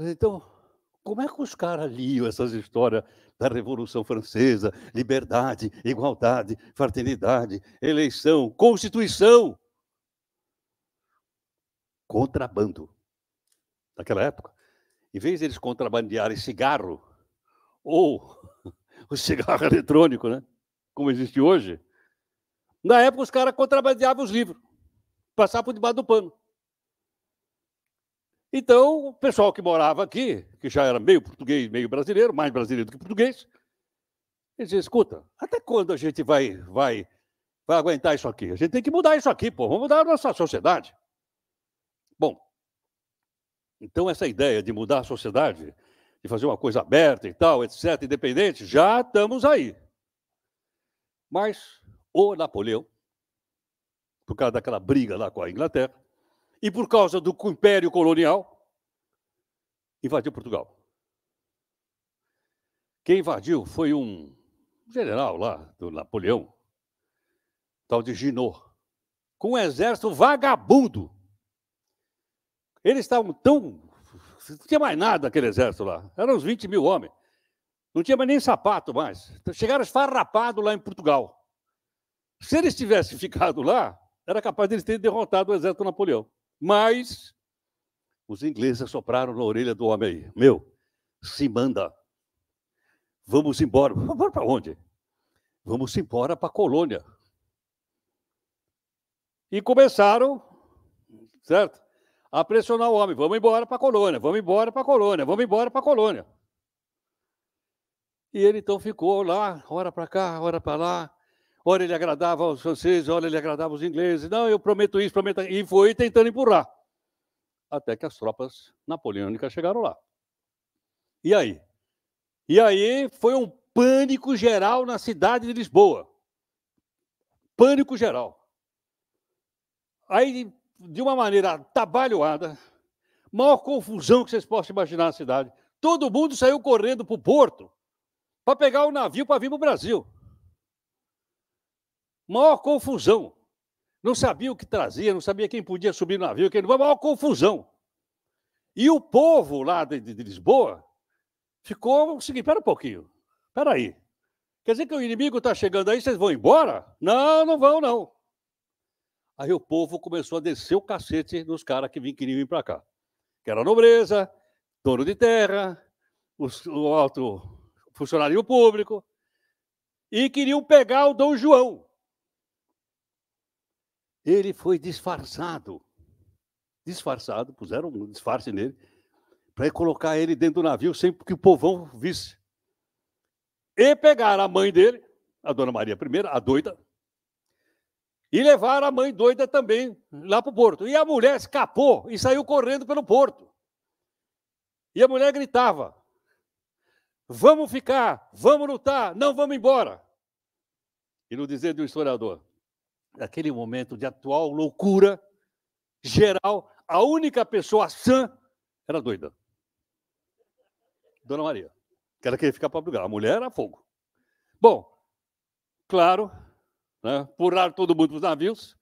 Então, como é que os caras liam essas histórias da Revolução Francesa, liberdade, igualdade, fraternidade, eleição, constituição? Contrabando. Naquela época, em vez deles contrabandearem cigarro ou [LAUGHS] o cigarro eletrônico, né? como existe hoje, na época os caras contrabandeavam os livros, passavam por debaixo do pano. Então, o pessoal que morava aqui, que já era meio português, meio brasileiro, mais brasileiro do que português, eles escuta, até quando a gente vai, vai, vai aguentar isso aqui? A gente tem que mudar isso aqui, pô, vamos mudar a nossa sociedade. Bom, então essa ideia de mudar a sociedade, de fazer uma coisa aberta e tal, etc., independente, já estamos aí. Mas o Napoleão, por causa daquela briga lá com a Inglaterra, e por causa do império colonial, invadiu Portugal. Quem invadiu foi um general lá do Napoleão, tal de Ginot, com um exército vagabundo. Eles estavam tão. Não tinha mais nada aquele exército lá. Eram uns 20 mil homens. Não tinha mais nem sapato mais. Chegaram esfarrapados lá em Portugal. Se eles tivessem [LAUGHS] ficado lá, era capaz deles terem derrotado o exército Napoleão. Mas os ingleses sopraram na orelha do homem aí. Meu, se manda. Vamos embora. Vamos para onde? Vamos embora para a colônia. E começaram, certo? A pressionar o homem. Vamos embora para a colônia, vamos embora para a colônia, vamos embora para a colônia. E ele então ficou lá, hora para cá, hora para lá, Ora, ele agradava aos franceses, ora, ele agradava aos ingleses. Não, eu prometo isso, prometo. E foi tentando empurrar. Até que as tropas napoleônicas chegaram lá. E aí? E aí foi um pânico geral na cidade de Lisboa. Pânico geral. Aí, de uma maneira atabalhoada, maior confusão que vocês possam imaginar na cidade. Todo mundo saiu correndo para o porto para pegar o navio para vir para o Brasil. Maior confusão. Não sabia o que trazia, não sabia quem podia subir no navio, quem não. Maior confusão. E o povo lá de, de, de Lisboa ficou o seguinte: pera um pouquinho, espera aí. Quer dizer que o inimigo está chegando aí, vocês vão embora? Não, não vão, não. Aí o povo começou a descer o cacete nos caras que vinham, queriam vir para cá. Que era a nobreza, dono de terra, os, o alto funcionário público. E queriam pegar o Dom João. Ele foi disfarçado. Disfarçado, puseram um disfarce nele, para colocar ele dentro do navio sem que o povão visse. E pegaram a mãe dele, a dona Maria I, a doida, e levaram a mãe doida também lá para o porto. E a mulher escapou e saiu correndo pelo porto. E a mulher gritava: Vamos ficar, vamos lutar, não vamos embora. E no dizer do historiador, naquele momento de atual loucura geral, a única pessoa sã era doida. Dona Maria. Que ela queria ficar para brigar. A mulher era fogo. Bom, claro, né, pularam todo mundo dos navios.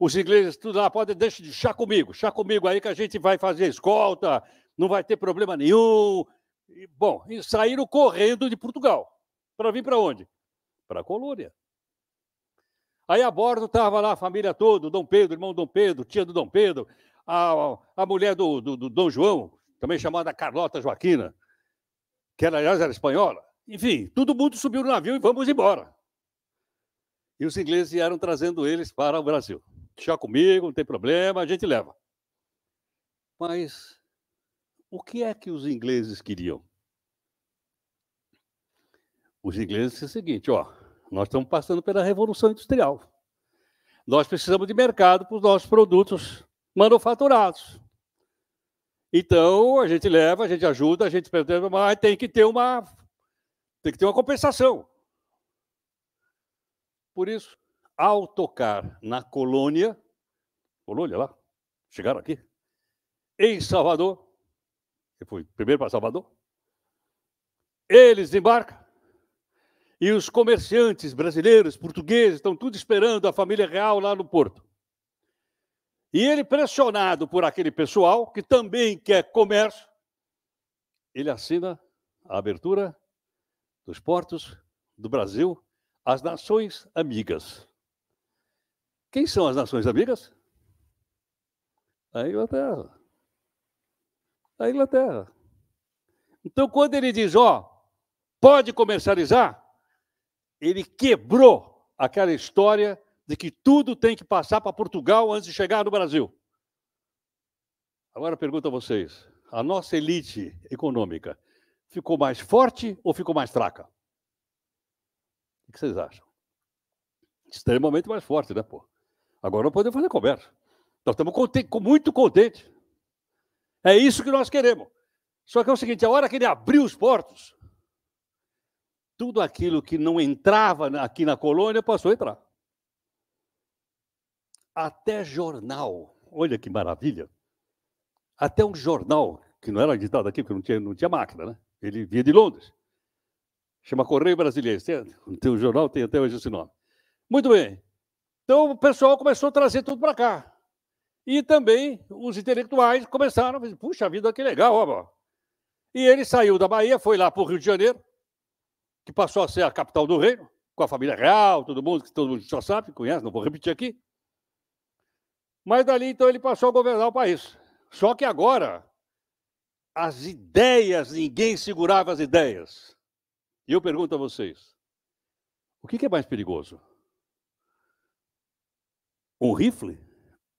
Os ingleses, tudo lá, pode deixar de chá comigo, chá comigo aí que a gente vai fazer escolta, não vai ter problema nenhum. E, bom, e saíram correndo de Portugal. Para vir para onde? Para a colônia. Aí a bordo estava lá a família toda, Dom Pedro, irmão Dom Pedro, tia do Dom Pedro, a, a mulher do, do, do Dom João, também chamada Carlota Joaquina, que era, aliás era espanhola. Enfim, todo mundo subiu no navio e vamos embora. E os ingleses vieram trazendo eles para o Brasil. Deixa comigo, não tem problema, a gente leva. Mas o que é que os ingleses queriam? Os ingleses é o seguinte, ó, nós estamos passando pela revolução industrial. Nós precisamos de mercado para os nossos produtos manufaturados. Então, a gente leva, a gente ajuda, a gente pretende, mas tem que ter uma tem que ter uma compensação. Por isso, ao tocar na colônia, colônia lá, chegaram aqui, em Salvador, eu fui primeiro para Salvador, eles embarcam. E os comerciantes brasileiros, portugueses, estão tudo esperando a família real lá no Porto. E ele, pressionado por aquele pessoal, que também quer comércio, ele assina a abertura dos portos do Brasil às nações amigas. Quem são as nações amigas? A Inglaterra. A Inglaterra. Então, quando ele diz, ó, pode comercializar, ele quebrou aquela história de que tudo tem que passar para Portugal antes de chegar no Brasil. Agora pergunto a vocês: a nossa elite econômica ficou mais forte ou ficou mais fraca? O que vocês acham? Extremamente mais forte, né, pô? Agora não podemos fazer comércio. Nós estamos contentes, muito contentes. É isso que nós queremos. Só que é o seguinte: a hora que ele abriu os portos, tudo aquilo que não entrava aqui na colônia passou a entrar. Até jornal, olha que maravilha. Até um jornal, que não era editado aqui, porque não tinha, não tinha máquina, né? ele via de Londres. Chama Correio Brasileiro. Tem, um jornal tem até hoje esse nome. Muito bem. Então o pessoal começou a trazer tudo para cá. E também os intelectuais começaram a dizer, puxa vida, que legal, ó. E ele saiu da Bahia, foi lá para o Rio de Janeiro, que passou a ser a capital do reino, com a família real, todo mundo que todo mundo já sabe, conhece, não vou repetir aqui. Mas dali então ele passou a governar o país. Só que agora as ideias, ninguém segurava as ideias. E eu pergunto a vocês: o que é mais perigoso? Um rifle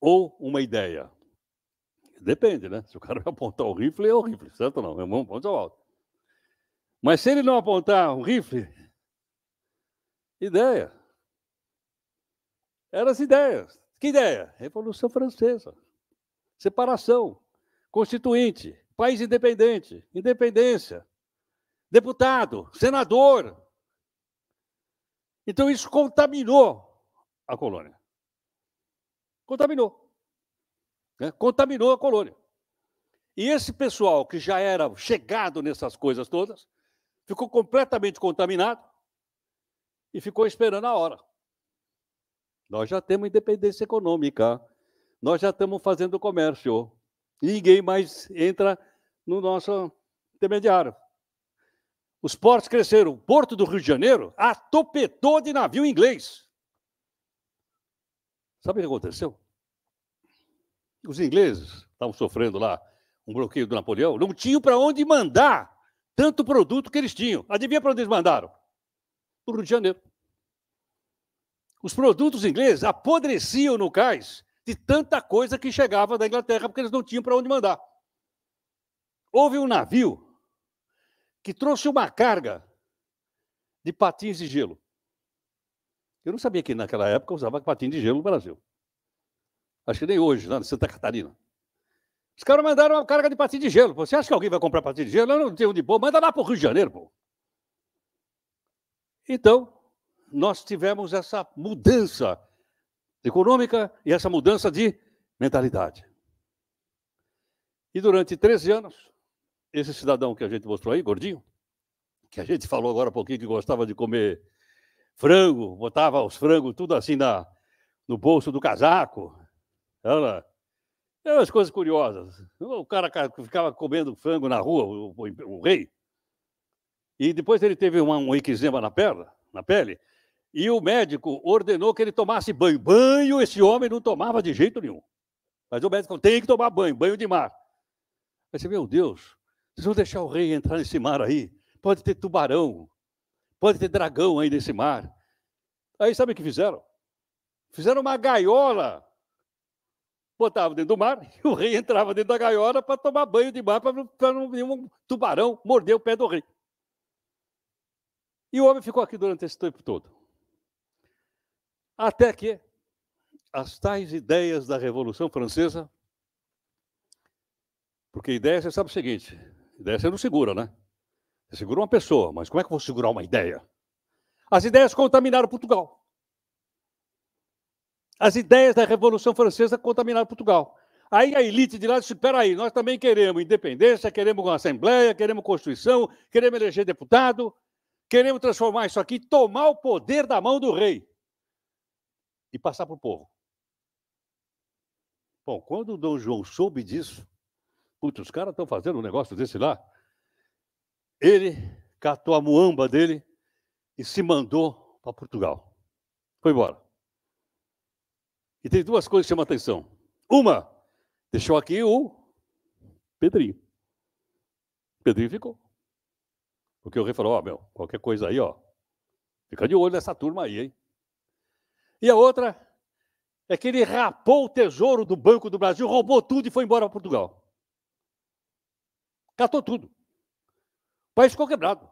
ou uma ideia? Depende, né? Se o cara vai [LAUGHS] apontar o rifle, é o rifle, certo ou não? É um ponto alto. Mas se ele não apontar um rifle, ideia. Eram as ideias. Que ideia? Revolução Francesa. Separação. Constituinte. País independente. Independência. Deputado. Senador. Então isso contaminou a colônia. Contaminou. Né? Contaminou a colônia. E esse pessoal que já era chegado nessas coisas todas, ficou completamente contaminado e ficou esperando a hora. Nós já temos independência econômica, nós já estamos fazendo comércio, ninguém mais entra no nosso intermediário. Os portos cresceram. O Porto do Rio de Janeiro atopetou de navio inglês. Sabe o que aconteceu? Os ingleses estavam sofrendo lá um bloqueio do Napoleão, não tinham para onde mandar tanto produto que eles tinham. Adivinha para onde eles mandaram? Para o Rio de Janeiro. Os produtos ingleses apodreciam no cais de tanta coisa que chegava da Inglaterra, porque eles não tinham para onde mandar. Houve um navio que trouxe uma carga de patins de gelo. Eu não sabia que naquela época usava patins de gelo no Brasil. Acho que nem hoje, lá em Santa Catarina. Os caras mandaram uma carga de patinho de gelo. Você acha que alguém vai comprar patinho de gelo? Eu não tenho de boa. Manda lá para o Rio de Janeiro, pô. Então, nós tivemos essa mudança econômica e essa mudança de mentalidade. E durante 13 anos, esse cidadão que a gente mostrou aí, gordinho, que a gente falou agora há pouquinho que gostava de comer frango, botava os frangos tudo assim na, no bolso do casaco, ela é umas coisas curiosas. O cara ficava comendo frango na rua, o, o, o rei. E depois ele teve uma, um eczema na perna, na pele, e o médico ordenou que ele tomasse banho. Banho esse homem não tomava de jeito nenhum. Mas o médico falou, tem que tomar banho, banho de mar. Aí você, meu Deus, vocês vão deixar o rei entrar nesse mar aí? Pode ter tubarão, pode ter dragão aí nesse mar. Aí sabe o que fizeram? Fizeram uma gaiola botava dentro do mar [LAUGHS] e o rei entrava dentro da gaiola para tomar banho de mar para nenhum tubarão morder o pé do rei. E o homem ficou aqui durante esse tempo todo. Até que as tais ideias da Revolução Francesa, porque ideia você sabe o seguinte, ideia você não segura, né? Você segura uma pessoa, mas como é que eu vou segurar uma ideia? As ideias contaminaram Portugal. As ideias da Revolução Francesa contaminaram Portugal. Aí a elite de lá disse: aí, nós também queremos independência, queremos uma Assembleia, queremos Constituição, queremos eleger deputado, queremos transformar isso aqui, tomar o poder da mão do rei e passar para o povo. Bom, quando o Dom João soube disso, putz, os caras estão fazendo um negócio desse lá. Ele catou a muamba dele e se mandou para Portugal. Foi embora. E tem duas coisas que chamam a atenção. Uma, deixou aqui o Pedrinho. Pedrinho ficou. Porque o rei falou, ó, oh, meu, qualquer coisa aí, ó, fica de olho nessa turma aí, hein? E a outra é que ele rapou o tesouro do Banco do Brasil, roubou tudo e foi embora para Portugal. Catou tudo. O país ficou quebrado.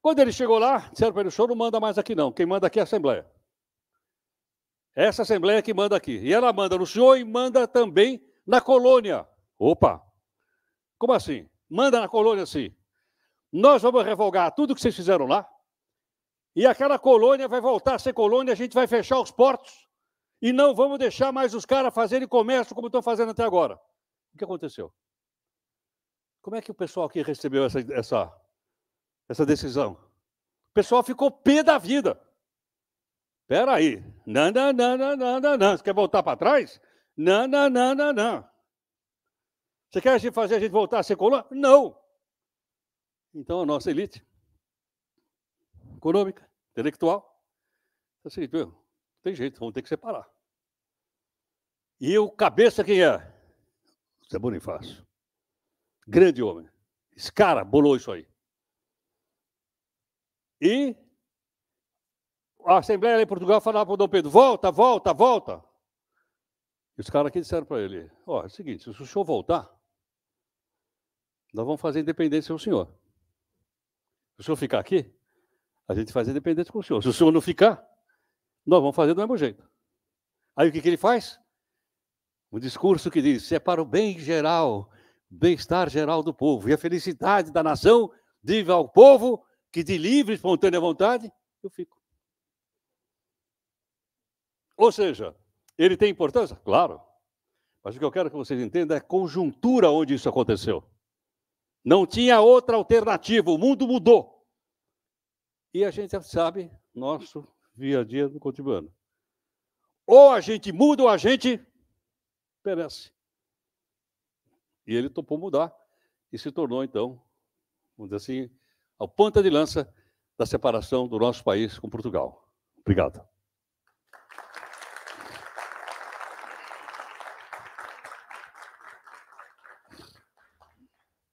Quando ele chegou lá, disseram para ele, o senhor não manda mais aqui não, quem manda aqui é a Assembleia. Essa Assembleia que manda aqui. E ela manda no senhor e manda também na colônia. Opa! Como assim? Manda na colônia assim. Nós vamos revogar tudo que vocês fizeram lá. E aquela colônia vai voltar a ser colônia, a gente vai fechar os portos. E não vamos deixar mais os caras fazerem comércio como estão fazendo até agora. O que aconteceu? Como é que o pessoal aqui recebeu essa, essa, essa decisão? O pessoal ficou pé da vida. Espera aí. Não, não, não, não, não, não, Você quer voltar para trás? Não, não, não, não, não. Você quer fazer a gente voltar a ser colônia? Não. Então, a nossa elite econômica, intelectual, é assim, não tem jeito, vamos ter que separar. E o cabeça quem é? Zé Bonifácio. Grande homem. Esse cara bolou isso aí. E a Assembleia lá em Portugal falava para o Dom Pedro: volta, volta, volta. E os caras aqui disseram para ele: ó, oh, é o seguinte, se o senhor voltar, nós vamos fazer independência com o senhor. Se o senhor ficar aqui, a gente faz independência com o senhor. Se o senhor não ficar, nós vamos fazer do mesmo jeito. Aí o que, que ele faz? Um discurso que diz: é para o bem geral, bem-estar geral do povo e a felicidade da nação, diga ao povo que de livre, espontânea vontade, eu fico. Ou seja, ele tem importância? Claro. Mas o que eu quero que vocês entendam é a conjuntura onde isso aconteceu. Não tinha outra alternativa, o mundo mudou. E a gente sabe, nosso dia a dia no cotidiano. Ou a gente muda ou a gente perece. E ele topou mudar e se tornou, então, vamos dizer assim, a ponta de lança da separação do nosso país com Portugal. Obrigado.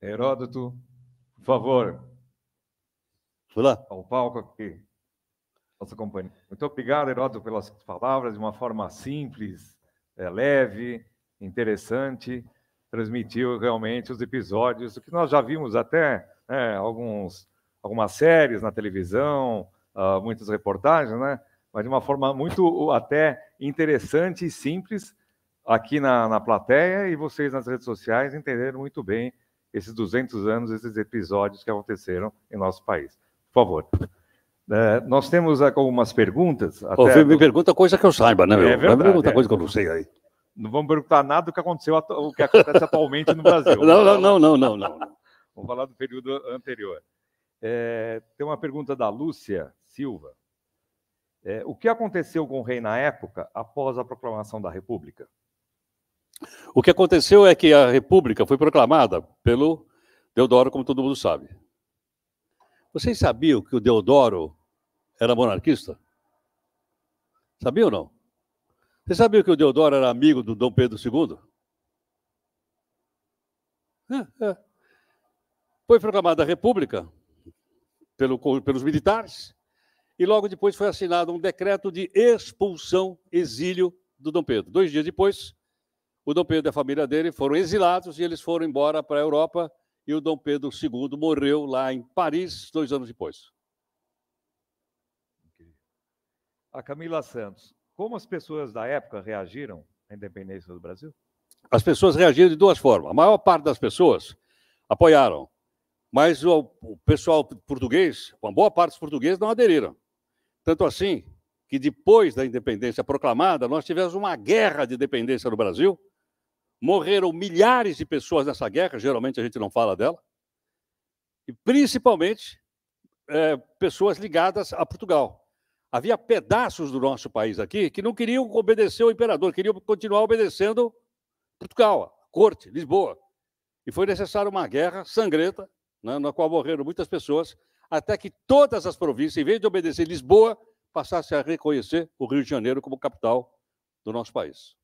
Heródoto, por favor. Olá. Ao palco aqui. Nossa companhia. Muito obrigado, Heródoto, pelas palavras, de uma forma simples, é, leve, interessante. Transmitiu realmente os episódios, o que nós já vimos até né, alguns, algumas séries na televisão, uh, muitas reportagens, né? mas de uma forma muito até interessante e simples aqui na, na plateia e vocês nas redes sociais entenderam muito bem esses 200 anos, esses episódios que aconteceram em nosso país. Por favor. É, nós temos algumas perguntas. Até me pergunta coisa que eu saiba, né? Meu? É verdade, me pergunta é. coisa que eu não sei aí. Não vamos perguntar nada do que aconteceu, o que acontece atualmente no Brasil. [LAUGHS] não, não, não, não, não, não, Vamos falar do período anterior. É, tem uma pergunta da Lúcia Silva. É, o que aconteceu com o rei na época após a proclamação da República? O que aconteceu é que a República foi proclamada pelo Deodoro, como todo mundo sabe. Vocês sabiam que o Deodoro era monarquista? Sabiam ou não? Vocês sabiam que o Deodoro era amigo do Dom Pedro II? É, é. Foi proclamada a República pelo, pelos militares e logo depois foi assinado um decreto de expulsão, exílio do Dom Pedro. Dois dias depois, o Dom Pedro e a família dele foram exilados e eles foram embora para a Europa. E o Dom Pedro II morreu lá em Paris, dois anos depois. A Camila Santos, como as pessoas da época reagiram à independência do Brasil? As pessoas reagiram de duas formas. A maior parte das pessoas apoiaram, mas o, o pessoal português, uma boa parte dos portugueses, não aderiram. Tanto assim que depois da independência proclamada, nós tivemos uma guerra de independência no Brasil, morreram milhares de pessoas nessa guerra, geralmente a gente não fala dela, e principalmente é, pessoas ligadas a Portugal. Havia pedaços do nosso país aqui que não queriam obedecer ao imperador, queriam continuar obedecendo Portugal, a corte, Lisboa. E foi necessária uma guerra sangrenta, né, na qual morreram muitas pessoas, até que todas as províncias, em vez de obedecer Lisboa, passassem a reconhecer o Rio de Janeiro como capital do nosso país.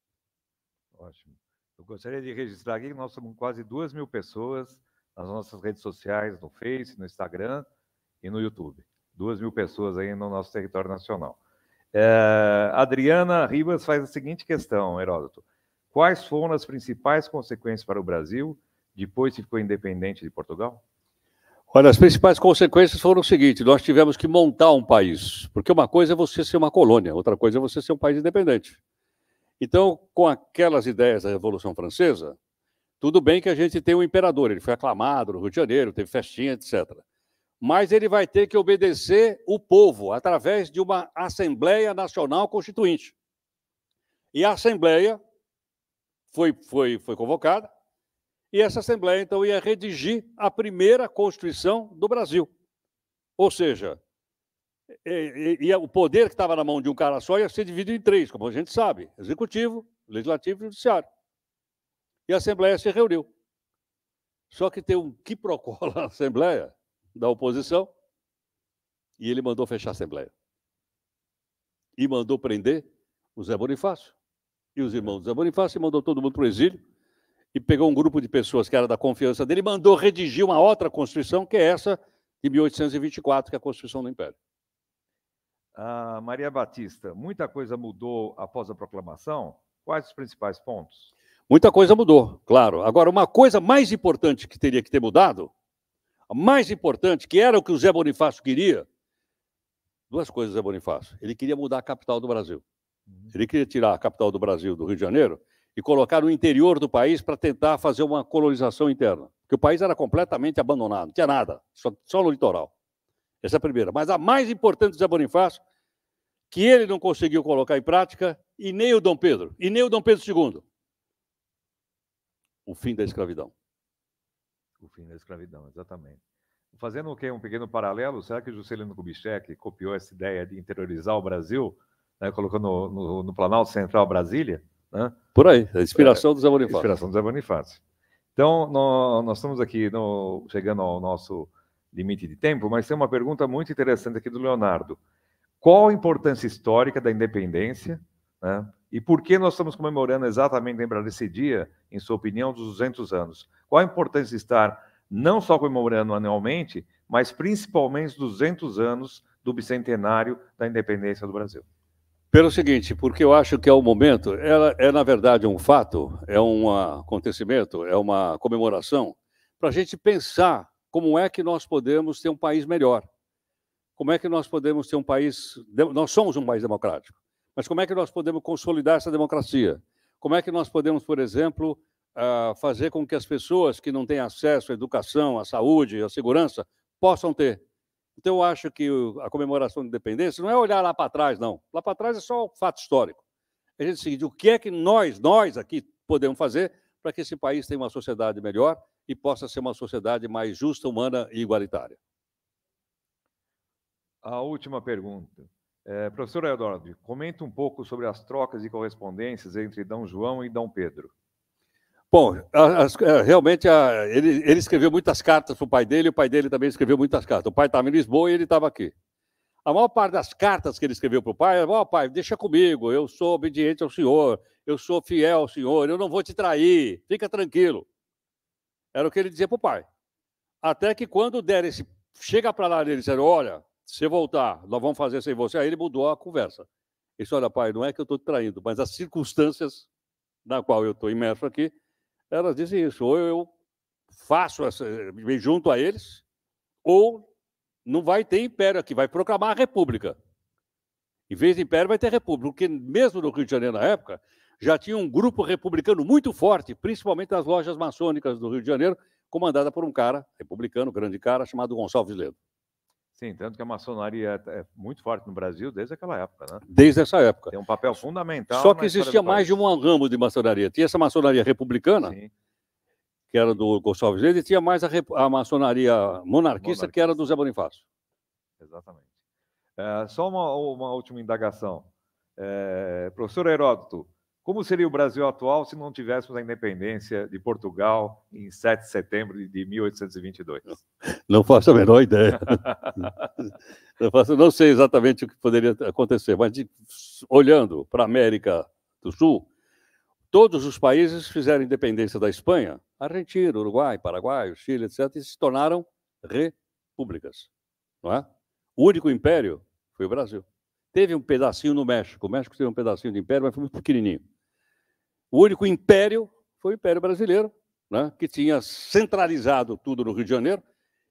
Ótimo. Eu gostaria de registrar aqui que nós somos quase duas mil pessoas nas nossas redes sociais, no Face, no Instagram e no YouTube. Duas mil pessoas aí no nosso território nacional. É, Adriana Ribas faz a seguinte questão, Heródoto. Quais foram as principais consequências para o Brasil depois que ficou independente de Portugal? Olha, as principais consequências foram o seguinte: nós tivemos que montar um país. Porque uma coisa é você ser uma colônia, outra coisa é você ser um país independente. Então, com aquelas ideias da Revolução Francesa, tudo bem que a gente tem um imperador, ele foi aclamado no Rio de Janeiro, teve festinha, etc. Mas ele vai ter que obedecer o povo através de uma Assembleia Nacional Constituinte. E a Assembleia foi, foi, foi convocada, e essa Assembleia, então, ia redigir a primeira Constituição do Brasil. Ou seja, e, e, e, é o poder que estava na mão de um cara só ia ser dividido em três, como a gente sabe: executivo, legislativo e judiciário. E a Assembleia se reuniu. Só que tem um quiprocó [LAUGHS] na Assembleia, da oposição, e ele mandou fechar a Assembleia. E mandou prender o Zé Bonifácio e os irmãos do Zé Bonifácio, e mandou todo mundo para o exílio. E pegou um grupo de pessoas que era da confiança dele e mandou redigir uma outra Constituição, que é essa de 1824, que é a Constituição do Império. Ah, Maria Batista, muita coisa mudou após a proclamação? Quais os principais pontos? Muita coisa mudou, claro. Agora, uma coisa mais importante que teria que ter mudado, a mais importante, que era o que o Zé Bonifácio queria, duas coisas, Zé Bonifácio. Ele queria mudar a capital do Brasil. Uhum. Ele queria tirar a capital do Brasil do Rio de Janeiro e colocar no interior do país para tentar fazer uma colonização interna. Porque o país era completamente abandonado, não tinha nada, só, só no litoral. Essa é a primeira. Mas a mais importante do Zé Bonifácio, que ele não conseguiu colocar em prática, e nem o Dom Pedro, e nem o Dom Pedro II. O fim da escravidão. O fim da escravidão, exatamente. Fazendo o quê? Um pequeno paralelo, será que Juscelino Kubitschek copiou essa ideia de interiorizar o Brasil, né, colocando no, no, no, Planalto Central Brasília? Né? Por aí, a inspiração é, do Zé Bonifácio. Inspiração do Zé Bonifácio. Então, no, nós estamos aqui chegando ao nosso limite de tempo, mas tem uma pergunta muito interessante aqui do Leonardo. Qual a importância histórica da independência né? e por que nós estamos comemorando exatamente, lembrar desse dia, em sua opinião, dos 200 anos? Qual a importância de estar não só comemorando anualmente, mas principalmente 200 anos do bicentenário da independência do Brasil? Pelo seguinte, porque eu acho que é o momento, ela é na verdade um fato, é um acontecimento, é uma comemoração, para a gente pensar como é que nós podemos ter um país melhor? Como é que nós podemos ter um país. Nós somos um país democrático, mas como é que nós podemos consolidar essa democracia? Como é que nós podemos, por exemplo, ah, fazer com que as pessoas que não têm acesso à educação, à saúde, à segurança, possam ter? Então, eu acho que a comemoração da independência não é olhar lá para trás, não. Lá para trás é só um fato histórico. É gente seguinte, o que é que nós, nós aqui, podemos fazer para que esse país tenha uma sociedade melhor e possa ser uma sociedade mais justa, humana e igualitária. A última pergunta. É, professor Eduardo, comenta um pouco sobre as trocas e correspondências entre Dom João e Dom Pedro. Bom, é, realmente a, ele, ele, escreveu muitas cartas para o pai dele, e o pai dele também escreveu muitas cartas. O pai estava em Lisboa e ele estava aqui. A maior parte das cartas que ele escreveu para o pai era: Ó, oh, pai, deixa comigo, eu sou obediente ao senhor, eu sou fiel ao senhor, eu não vou te trair, fica tranquilo. Era o que ele dizia para o pai. Até que quando der esse. Chega para lá e ele disseram: Olha, se voltar, nós vamos fazer sem você. Aí ele mudou a conversa. Ele disse: Olha, pai, não é que eu estou te traindo, mas as circunstâncias na qual eu estou imerso aqui, elas dizem isso. Ou eu faço, essa, me junto a eles, ou não vai ter império aqui, vai proclamar a república. Em vez de império, vai ter república. Porque mesmo no Rio de Janeiro, na época, já tinha um grupo republicano muito forte, principalmente nas lojas maçônicas do Rio de Janeiro, comandada por um cara, republicano, grande cara, chamado Gonçalves Ledo. Sim, tanto que a maçonaria é, é muito forte no Brasil desde aquela época, né? Desde essa época. Tem um papel fundamental. Só que existia mais de um ramo de maçonaria. Tinha essa maçonaria republicana, Sim. que era do Gonçalves Ledo, e tinha mais a, a maçonaria monarquista, monarquista, que era do Zé Bonifácio. Exatamente. É, só uma, uma, última indagação. É, professor Heródoto, como seria o Brasil atual se não tivéssemos a independência de Portugal em 7 de setembro de 1822? Não faço a menor ideia. [LAUGHS] não, faço, não sei exatamente o que poderia acontecer, mas de, olhando para a América do Sul, todos os países fizeram independência da Espanha, Argentina, Uruguai, Paraguai, Chile, etc., e se tornaram repúblicas. Não é? O único império foi o Brasil. Teve um pedacinho no México. O México teve um pedacinho de império, mas foi muito pequenininho. O único império foi o Império Brasileiro, né, que tinha centralizado tudo no Rio de Janeiro,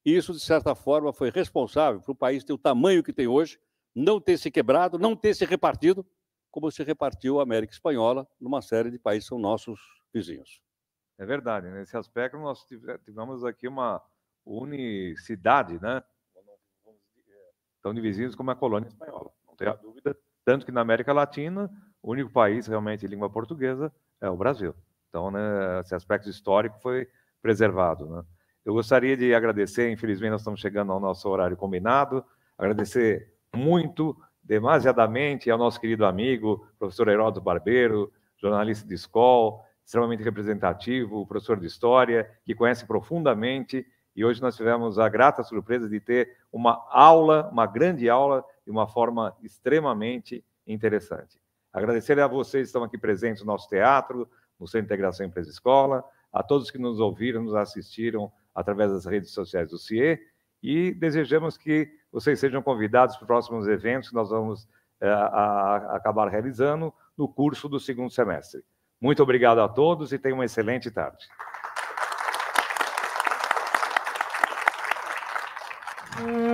e isso, de certa forma, foi responsável para o país ter o tamanho que tem hoje, não ter se quebrado, não ter se repartido, como se repartiu a América Espanhola numa série de países que são nossos vizinhos. É verdade, né? nesse aspecto nós é, tivemos aqui uma unicidade, né? Tão de vizinhos como a colônia espanhola, não a dúvida. Tanto que na América Latina, o único país realmente em língua portuguesa é o Brasil. Então, né, esse aspecto histórico foi preservado. Né? Eu gostaria de agradecer, infelizmente nós estamos chegando ao nosso horário combinado, agradecer muito, demasiadamente, ao nosso querido amigo, professor Heródoto Barbeiro, jornalista de escola, extremamente representativo, professor de história, que conhece profundamente, e hoje nós tivemos a grata surpresa de ter uma aula, uma grande aula, de uma forma extremamente interessante. Agradecer a vocês que estão aqui presentes no nosso teatro, no Centro de Integração Empresa Escola, a todos que nos ouviram, nos assistiram através das redes sociais do CIE e desejamos que vocês sejam convidados para os próximos eventos que nós vamos é, a, acabar realizando no curso do segundo semestre. Muito obrigado a todos e tenham uma excelente tarde. Hum.